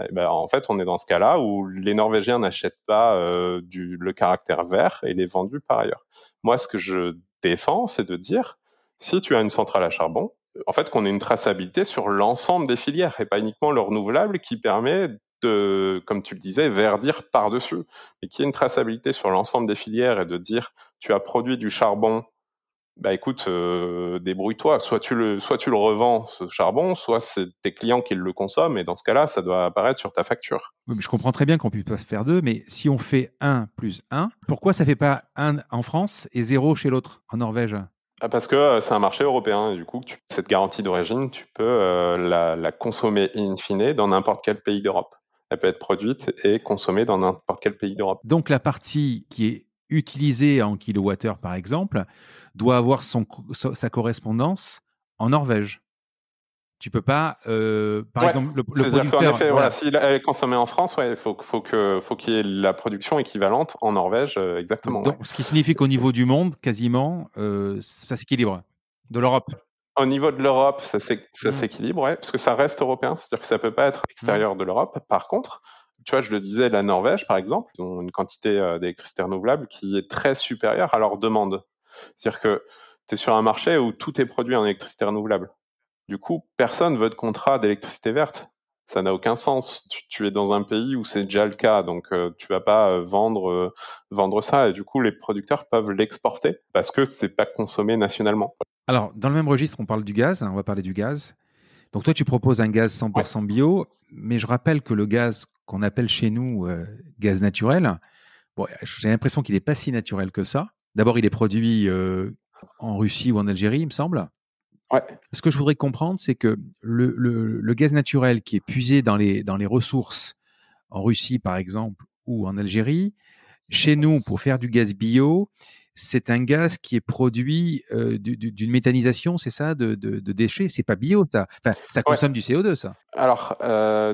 Eh ben, en fait, on est dans ce cas-là où les Norvégiens n'achètent pas euh, du, le caractère vert et il est vendu par ailleurs. Moi, ce que je défends, c'est de dire, si tu as une centrale à charbon, en fait, qu'on ait une traçabilité sur l'ensemble des filières et pas uniquement le renouvelable qui permet comme tu le disais, verdir par-dessus, et qu'il y ait une traçabilité sur l'ensemble des filières et de dire tu as produit du charbon, bah écoute, euh, débrouille-toi, soit tu le, soit tu le revends ce charbon, soit c'est tes clients qui le consomment, et dans ce cas-là, ça doit apparaître sur ta facture. Oui, mais je comprends très bien qu'on puisse pas se faire deux, mais si on fait un plus 1, pourquoi ça fait pas un en France et 0 chez l'autre en Norvège ah, parce que euh, c'est un marché européen, et du coup, cette garantie d'origine, tu peux euh, la, la, consommer in fine dans n'importe quel pays d'Europe elle peut être produite et consommée dans n'importe quel pays d'Europe. Donc la partie qui est utilisée en kilowattheure, par exemple, doit avoir son, sa correspondance en Norvège. Tu peux pas, euh, par exemple, le, le producteur. voilà. si elle est consommée en France, il faut, faut qu'il faut y ait la production équivalente en Norvège, euh, exactement. Donc, Ce qui signifie qu'au niveau du monde, quasiment, euh, ça s'équilibre. De l'Europe. Au niveau de l'Europe, ça mm. s'équilibre, parce que ça reste européen, c'est-à-dire que ça peut pas être extérieur mm. de l'Europe. Par contre, tu vois, je le disais, la Norvège, par exemple, ont une quantité euh, d'électricité renouvelable qui est très supérieure à leur demande. C'est-à-dire que tu es sur un marché où tout est produit en électricité renouvelable. Du coup, personne veut de contrat d'électricité verte. Ça n'a aucun sens. Tu, es dans un pays où c'est déjà le cas, donc euh, tu vas pas euh, vendre vendre ça. Et du coup, les producteurs peuvent l'exporter parce que c'est pas consommé nationalement. Alors, dans le même registre, on parle du gaz, hein, on va parler du gaz. Donc toi, tu proposes un gaz 100% bio, mais je rappelle que le gaz qu'on appelle chez nous euh, gaz naturel, j'ai l'impression qu'il n'est pas si naturel que ça. D'abord, il est produit euh, en Russie ou en Algérie, il me semble. Ouais. Ce que je voudrais comprendre, c'est que le, gaz naturel qui est puisé dans les, dans les ressources en Russie, par exemple, ou en Algérie, chez nous, pour faire du gaz bio, c'est un gaz qui est produit d'une méthanisation, c'est ça, de, de, de déchets. C'est pas bio, ça. Enfin, ça consomme du CO2, ça. Alors,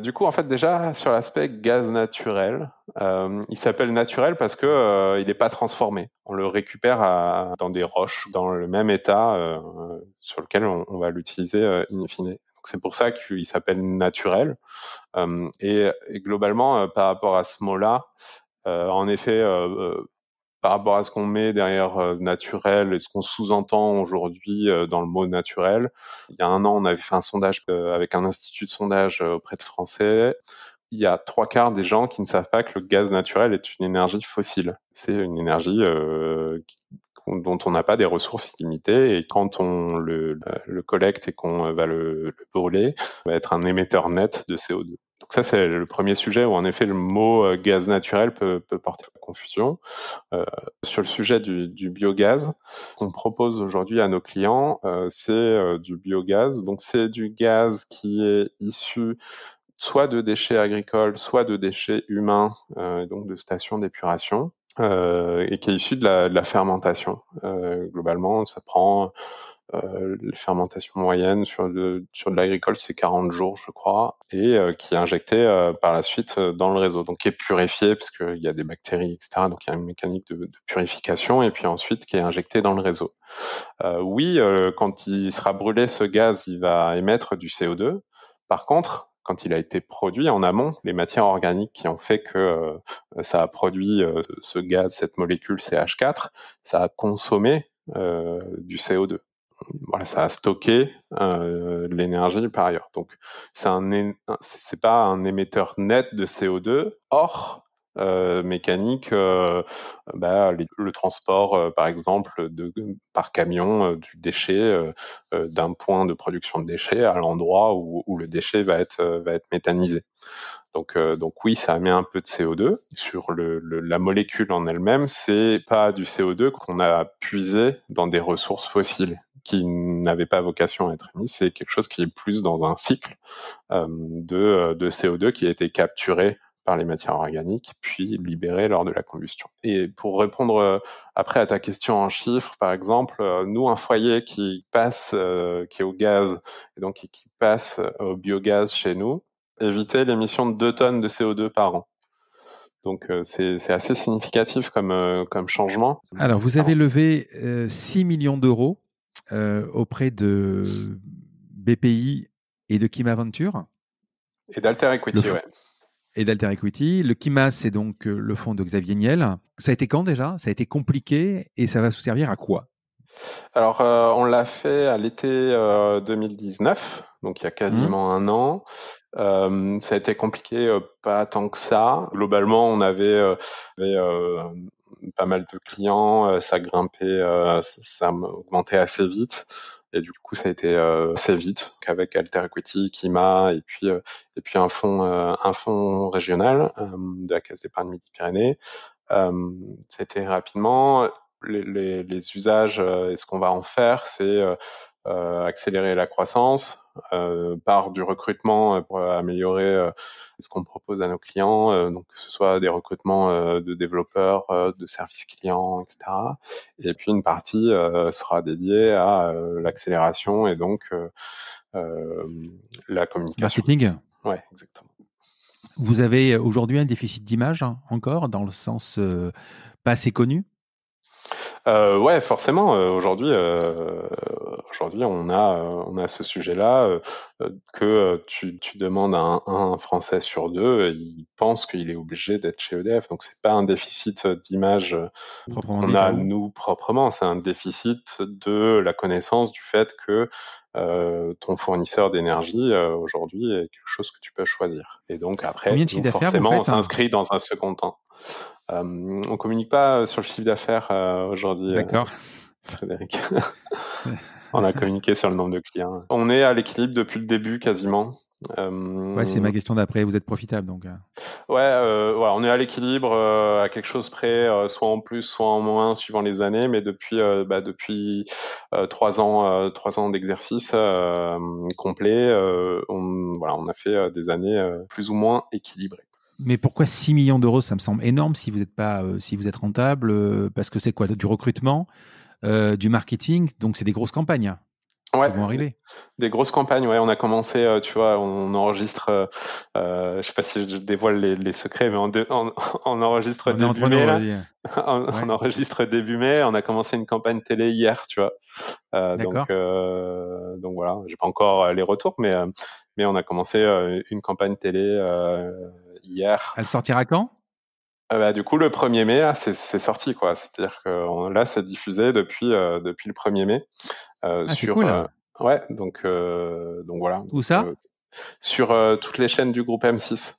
du coup, en fait, déjà sur l'aspect gaz naturel, il s'appelle naturel parce que il n'est pas transformé. On le récupère dans des roches, dans le même état sur lequel on, va l'utiliser in fine. C'est pour ça qu'il s'appelle naturel. Et, globalement, par rapport à ce mot-là, en effet, par rapport à ce qu'on met derrière euh, naturel et ce qu'on sous-entend aujourd'hui euh, dans le mot naturel. Il y a un an, on avait fait un sondage euh, avec un institut de sondage auprès de Français. Il y a trois quarts des gens qui ne savent pas que le gaz naturel est une énergie fossile. C'est une énergie dont on n'a pas des ressources illimitées et quand on le, collecte et qu'on va le, le brûler, on va être un émetteur net de CO2. Donc ça, c'est le premier sujet où en effet le mot euh, gaz naturel peut, porter à confusion. Euh, sur le sujet du, biogaz, biogaz, qu'on propose aujourd'hui à nos clients, euh, c'est du biogaz. Donc c'est du gaz qui est issu soit de déchets agricoles, soit de déchets humains, donc de stations d'épuration, et qui est issu de la fermentation. globalement, ça prend euh, la fermentation moyenne sur de, sur de l'agricole, c'est 40 jours, je crois, et euh, qui est injecté euh, par la suite euh, dans le réseau, donc qui est purifié parce qu'il y a des bactéries, etc. Donc il y a une mécanique de, purification, et puis ensuite qui est injecté dans le réseau. oui, quand il sera brûlé, ce gaz, il va émettre du CO2. Par contre, quand il a été produit en amont, les matières organiques qui ont fait que ça a produit ce gaz, cette molécule CH4, ça a consommé du CO2 ça a stocké euh, l'énergie par ailleurs. Donc, c'est un, pas un émetteur net de CO2. Or, euh, mécanique, euh, bah, le transport, par exemple, par camion du déchet d'un point de production de déchets à l'endroit où, le déchet va être, méthanisé. Donc, oui, ça met un peu de CO2 sur la molécule en elle-même. C'est pas du CO2 qu'on a puisé dans des ressources fossiles qui n'avait pas vocation à être émis, c'est quelque chose qui est plus dans un cycle euh, de, euh, de CO2 qui a été capturé par les matières organiques, puis libéré lors de la combustion. Et pour répondre euh, après à ta question en chiffres, par exemple, nous, un foyer qui passe, qui est au gaz, et donc qui, passe au biogaz chez nous, éviter l'émission de 2 tonnes de CO2 par an. Donc c'est assez significatif comme, comme changement. Alors vous avez levé 6 millions d'euros euh, auprès de BPI et de Kima Venture. Et d'Alter Equity, oui. Et d'Alter Equity. Le Kima, c'est donc euh, le fonds de Xavier Niel. Ça a été quand déjà Ça a été compliqué et ça va se servir à quoi alors, euh, on l'a fait à l'été 2019, donc il y a mmh. quasiment un an. ça a été compliqué, pas tant que ça. Globalement, on avait, avait pas mal de clients, euh, ça grimpait, euh, ça, augmentait assez vite. Et du coup, ça a été euh, assez vite qu'avec Alter Equity, Kima et puis et puis un fonds un fond régional de la Caisse d'épargne Midi-Pyrénées. C'était rapidement les, les, les, usages et ce qu'on va en faire, c'est euh, accélérer la croissance euh, par du recrutement euh, pour améliorer ce qu'on propose à nos clients, donc que ce soit des recrutements de développeurs, de services clients, etc. Et puis une partie sera dédiée à l'accélération et donc la communication. Marketing. Ouais, exactement. Vous avez aujourd'hui un déficit d'image hein, encore dans le sens pas assez connu euh, ouais, forcément. Euh, aujourd'hui, euh, aujourd'hui, on a, on a ce sujet-là que tu, demandes à un, un, Français sur deux, il pense qu'il est obligé d'être chez EDF. Donc c'est pas un déficit d'image qu'on a hein. nous proprement, c'est un déficit de la connaissance du fait que euh, ton fournisseur d'énergie euh, aujourd'hui est quelque chose que tu peux choisir. Et donc après, forcément, on hein s'inscrit dans un second temps. Euh, on communique pas sur le chiffre d'affaires aujourd'hui. D'accord. Frédéric. on a communiqué sur le nombre de clients. On est à l'équilibre depuis le début quasiment. Euh... Ouais, c'est ma question d'après. Vous êtes profitable donc. Euh. Ouais, euh, voilà, on est à l'équilibre euh, à quelque chose près, soit en plus, soit en moins, suivant les années. Mais depuis bah, depuis trois ans, trois ans d'exercice complet, on, voilà, on a fait des années plus ou moins équilibrées. Mais pourquoi 6 millions d'euros Ça me semble énorme si vous êtes pas si vous êtes rentable, parce que c'est quoi du recrutement, du marketing, donc c'est des grosses campagnes. Ouais, Des, grosses campagnes, ouais. On a commencé, euh, tu vois, on enregistre, euh, euh, je sais pas si je dévoile les, secrets, mais on, enregistre début mai. on, enregistre début mai. On a commencé une campagne télé hier, tu vois. donc, donc voilà, j'ai pas encore les retours, mais mais on a commencé une campagne télé hier. Elle sortira quand ah bah, du coup, le 1er mai, c'est, sorti, quoi. C'est-à-dire que là, c'est diffusé depuis, euh, depuis le 1er mai. Euh, ah, sur, euh, ouais, donc, donc voilà. Où ça Sur toutes les chaînes du groupe M6.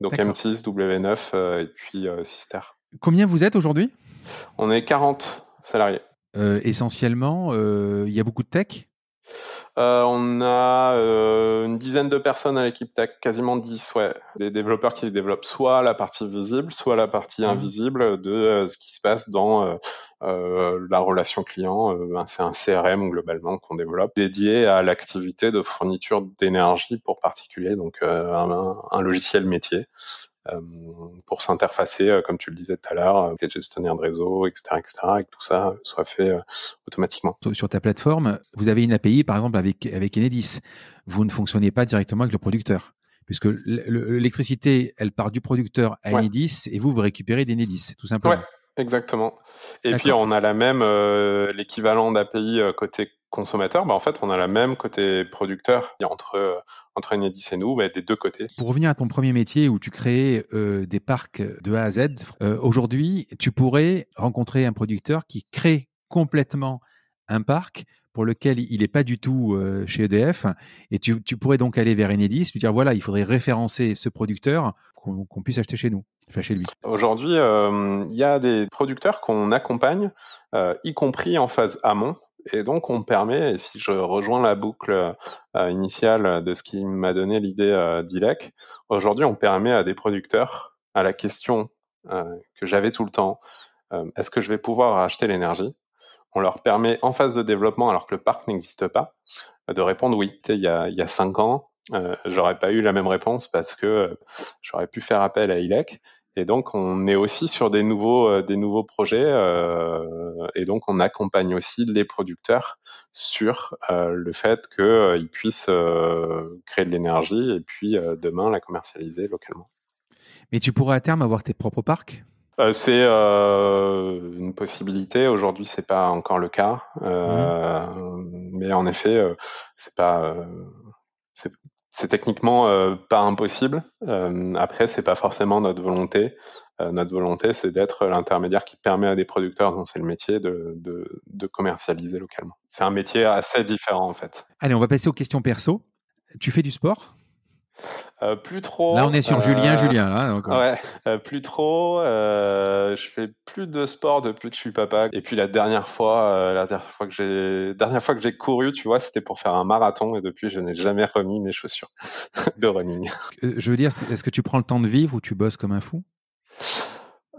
Donc M6, W9 et puis Sister. Combien vous êtes aujourd'hui On est 40 salariés. essentiellement, il y a beaucoup de tech euh, on a euh, une dizaine de personnes à l'équipe tech, quasiment dix, ouais. Des développeurs qui développent soit la partie visible, soit la partie mhm. invisible de euh, ce qui se passe dans la relation client. c'est un CRM globalement qu'on développe, dédié à l'activité de fourniture d'énergie pour particulier, donc un, logiciel métier euh, pour s'interfacer, euh, comme tu le disais tout à l'heure, avec euh, les gestionnaires de réseau, etc., etc., et que tout ça soit fait automatiquement. Sur ta plateforme, vous avez une API, par exemple, avec, avec Enedis. Vous ne fonctionnez pas directement avec le producteur puisque l'électricité, elle part du producteur à Enedis et vous, vous récupérez d'Enedis, tout simplement. Exactement. Et puis on a la même euh, l'équivalent d'API euh, côté consommateur, bah, en fait on a la même côté producteur. entre euh, entre Enedis et nous, des deux côtés. Pour revenir à ton premier métier où tu créais des parcs de A à Z, aujourd'hui tu pourrais rencontrer un producteur qui crée complètement un parc pour lequel il n'est pas du tout chez EDF, et tu, tu pourrais donc aller vers Enedis, lui dire voilà il faudrait référencer ce producteur qu'on puisse acheter chez nous, chez lui Aujourd'hui, euh, il y a des producteurs qu'on accompagne, euh, y compris en phase amont, et donc, on permet, et si je rejoins la boucle euh, initiale de ce qui m'a donné l'idée d'ILEC, aujourd'hui, on permet à des producteurs, à la question que j'avais tout le temps, est-ce que je vais pouvoir acheter l'énergie On leur permet, en phase de développement, alors que le parc n'existe pas, de répondre oui. Il y, il y a cinq ans, euh, j'aurais pas eu la même réponse parce que euh, j'aurais pu faire appel à ILEC. Et donc, on est aussi sur des nouveaux, euh, des nouveaux projets et donc on accompagne aussi les producteurs sur le fait qu'ils puissent créer de l'énergie et puis demain la commercialiser localement. Mais tu pourrais à terme avoir tes propres parcs c'est une possibilité. Aujourd'hui, c'est pas encore le cas, mmh. mais en effet, c'est pas c'est techniquement euh, pas impossible. Euh, après, c'est pas forcément notre volonté. Euh, notre volonté, c'est d'être l'intermédiaire qui permet à des producteurs dont c'est le métier de commercialiser localement. C'est un métier assez différent en fait. Allez, on va passer aux questions perso. Tu fais du sport euh, plus trop. Là, on est sur Julien, euh, Julien. Euh, plus trop. je fais plus de sport depuis que je suis papa. Et puis la dernière fois, la dernière fois que j'ai, dernière fois que j'ai couru, tu vois, c'était pour faire un marathon. Et depuis, je n'ai jamais remis mes chaussures de running. Je veux dire, est-ce que tu prends le temps de vivre ou tu bosses comme un fou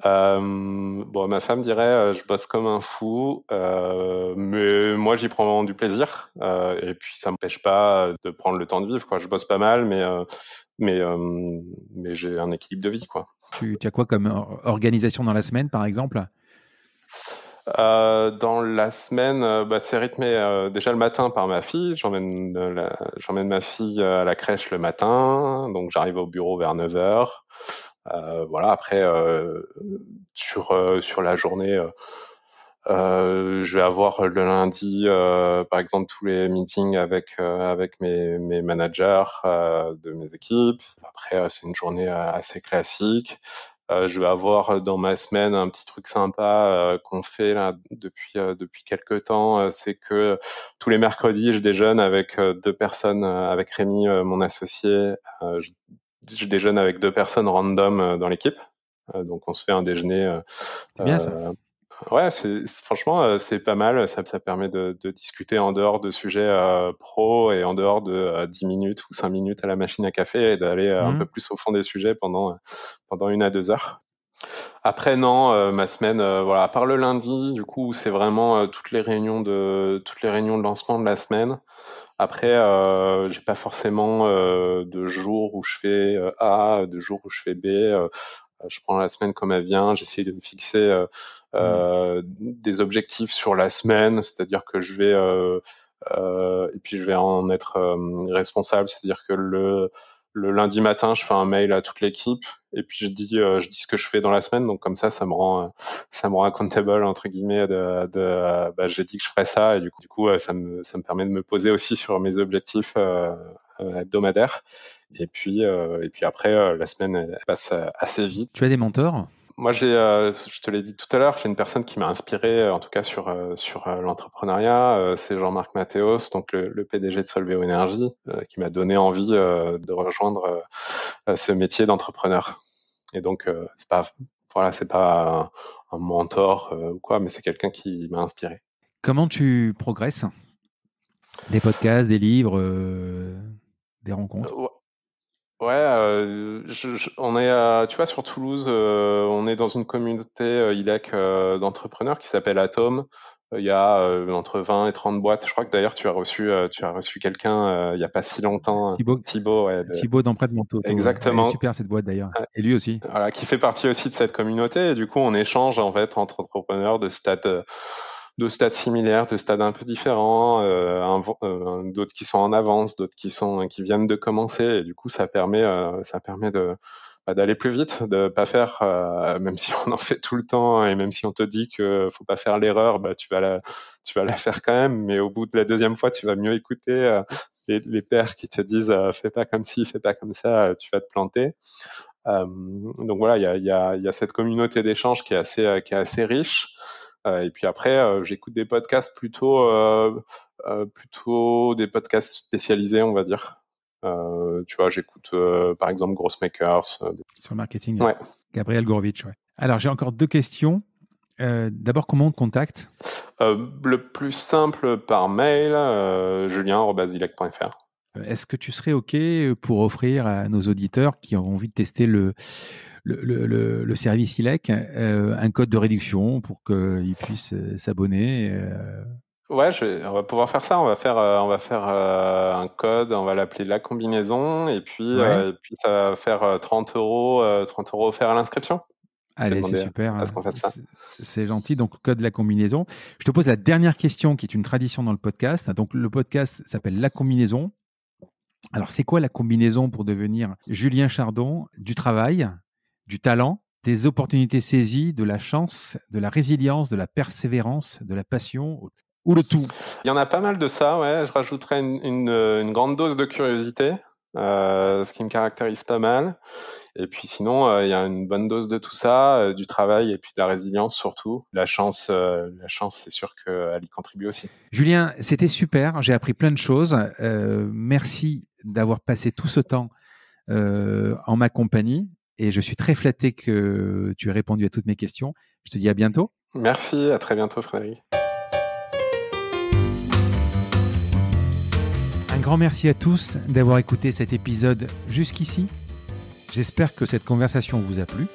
euh, bon, ma femme dirait euh, je bosse comme un fou, euh, mais moi j'y prends du plaisir et puis ça m'empêche pas de prendre le temps de vivre. Quoi. Je bosse pas mal, mais mais mais j'ai un équilibre de vie. Quoi. Tu, as quoi comme organisation dans la semaine, par exemple dans la semaine, bah, c'est rythmé déjà le matin par ma fille. J'emmène, ma fille à la crèche le matin, donc j'arrive au bureau vers 9h. Euh, voilà, après, euh, sur, euh, sur la journée, je vais avoir le lundi, par exemple, tous les meetings avec avec mes, managers de mes équipes. Après, c'est une journée assez classique. je vais avoir dans ma semaine un petit truc sympa qu'on fait là depuis depuis quelques temps. c'est que tous les mercredis, je déjeune avec deux personnes, avec Rémi, mon associé je déjeune avec deux personnes random euh, dans l'équipe. Euh, donc on se fait un déjeuner. Euh, c'est bien ça. Ouais, franchement, c'est pas mal. Ça, ça permet de, discuter en dehors de sujets pro et en dehors de 10 minutes ou 5 minutes à la machine à café et d'aller un mmh. peu plus au fond des sujets pendant, pendant une à deux heures. Après, non, ma semaine, voilà, à part le lundi, du coup, c'est vraiment toutes les réunions de toutes les réunions de lancement de la semaine. Après, euh, j'ai pas forcément euh, de jours où je fais euh, A, de jours où je fais B. Euh, je prends la semaine comme elle vient. J'essaie de me fixer mm. des objectifs sur la semaine, c'est-à-dire que je vais et puis je vais en être responsable, c'est-à-dire que le le lundi matin, je fais un mail à toute l'équipe et puis je dis, euh, je dis ce que je fais dans la semaine. Donc comme ça, ça me rend, euh, ça me rend accountable entre guillemets. De, de euh, bah, j'ai dit que je ferais ça et du coup, du coup, ça me, ça me permet de me poser aussi sur mes objectifs hebdomadaires. Et puis, et puis après, la semaine passe assez vite. Tu as des mentors moi, euh, je te l'ai dit tout à l'heure, j'ai une personne qui m'a inspiré, euh, en tout cas sur euh, l'entrepreneuriat. c'est Jean-Marc Mathéos, donc le, PDG de Solveo Energy, qui m'a donné envie de rejoindre ce métier d'entrepreneur. Et donc, c'est pas voilà, c'est pas un mentor ou quoi, mais c'est quelqu'un qui m'a inspiré. Comment tu progresses Des podcasts, des livres, des rencontres Ouais, euh, je, on est, à, tu vois, sur Toulouse, euh, on est dans une communauté euh, ILEC euh, d'entrepreneurs qui s'appelle Atom. Il y a entre 20 et 30 boîtes. Je crois que d'ailleurs tu as reçu, tu as reçu quelqu'un il n'y a pas si longtemps Thibaut, Thibaut, ouais, de... Thibaut Exactement. super cette boîte d'ailleurs. et lui aussi. Voilà, qui fait partie aussi de cette communauté. Et du coup, on échange en fait entre entrepreneurs de stade de stades similaires, de stades un peu différents, euh, euh d'autres qui sont en avance, d'autres qui sont qui viennent de commencer. Et du coup, ça permet euh, ça permet de bah, d'aller plus vite, de pas faire euh, même si on en fait tout le temps et même si on te dit que faut pas faire l'erreur, bah tu vas la tu vas la faire quand même. Mais au bout de la deuxième fois, tu vas mieux écouter les, pères qui te disent fais pas comme ci, fais pas comme ça, tu vas te planter. donc voilà, il y a, y, a, y a cette communauté d'échange qui est assez qui est assez riche. Euh, et puis après, euh, j'écoute des podcasts plutôt, euh, plutôt des podcasts spécialisés, on va dire. tu vois, j'écoute par exemple Grossmakers. Sur le marketing. Ouais. Gabriel Gourvitch, Alors, j'ai encore deux questions. D'abord, comment on te contacte Le plus simple par mail, euh, julien.basilec.fr. Est-ce que tu serais OK pour offrir à nos auditeurs qui ont envie de tester le, le, service ILEC euh, un code de réduction pour qu'il puissent euh, s'abonner euh. Ouais, on va pouvoir faire ça. On va faire, on va faire un code, on va l'appeler la combinaison, et puis, ça va faire 30 euros, 30 euros offerts à l'inscription. Allez, c'est super. Hein. C'est gentil. Donc, code la combinaison. Je te pose la dernière question qui est une tradition dans le podcast. Donc, le podcast s'appelle La combinaison. Alors, c'est quoi la combinaison pour devenir Julien Chardon du travail du talent, des opportunités saisies, de la chance, de la résilience, de la persévérance, de la passion ou le tout Il y en a pas mal de ça, ouais. Je rajouterais une, euh, grande dose de curiosité, euh, ce qui me caractérise pas mal. Et puis sinon, euh, il y a une bonne dose de tout ça, du travail et puis de la résilience surtout. La chance, la chance, c'est sûr qu'elle y contribue aussi. Julien, c'était super. J'ai appris plein de choses. merci d'avoir passé tout ce temps en ma compagnie et je suis très flatté que tu aies répondu à toutes mes questions. Je te dis à bientôt. Merci, à très bientôt Frédéric. Un grand merci à tous d'avoir écouté cet épisode jusqu'ici. J'espère que cette conversation vous a plu.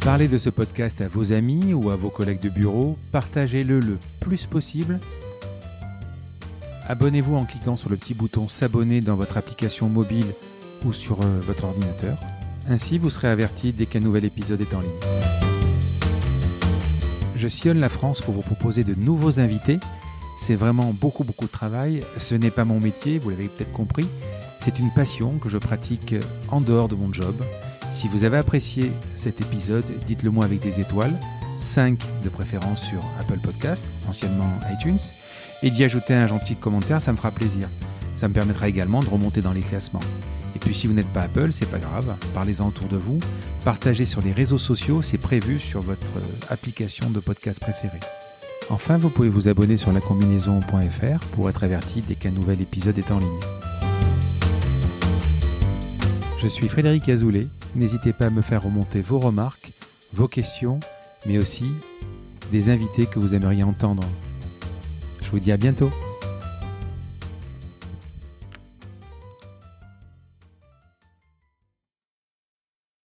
Parlez de ce podcast à vos amis ou à vos collègues de bureau, partagez-le le plus possible. Abonnez-vous en cliquant sur le petit bouton s'abonner dans votre application mobile ou sur euh, votre ordinateur. Ainsi, vous serez averti dès qu'un nouvel épisode est en ligne. Je sillonne la France pour vous proposer de nouveaux invités. C'est vraiment beaucoup, beaucoup de travail. Ce n'est pas mon métier, vous l'avez peut-être compris. C'est une passion que je pratique en dehors de mon job. Si vous avez apprécié cet épisode, dites-le moi avec des étoiles, 5 de préférence sur Apple Podcast, anciennement iTunes, et d'y ajouter un gentil commentaire, ça me fera plaisir. Ça me permettra également de remonter dans les classements. Et puis si vous n'êtes pas Apple, c'est pas grave, parlez-en autour de vous, partagez sur les réseaux sociaux, c'est prévu sur votre euh, application de podcast préférée. Enfin, vous pouvez vous abonner sur lacombinaison.fr pour être averti dès qu'un nouvel épisode est en ligne. Je suis Frédéric Azoulay, n'hésitez pas à me faire remonter vos remarques, vos questions, mais aussi des invités que vous aimeriez entendre. Je vous dis à bientôt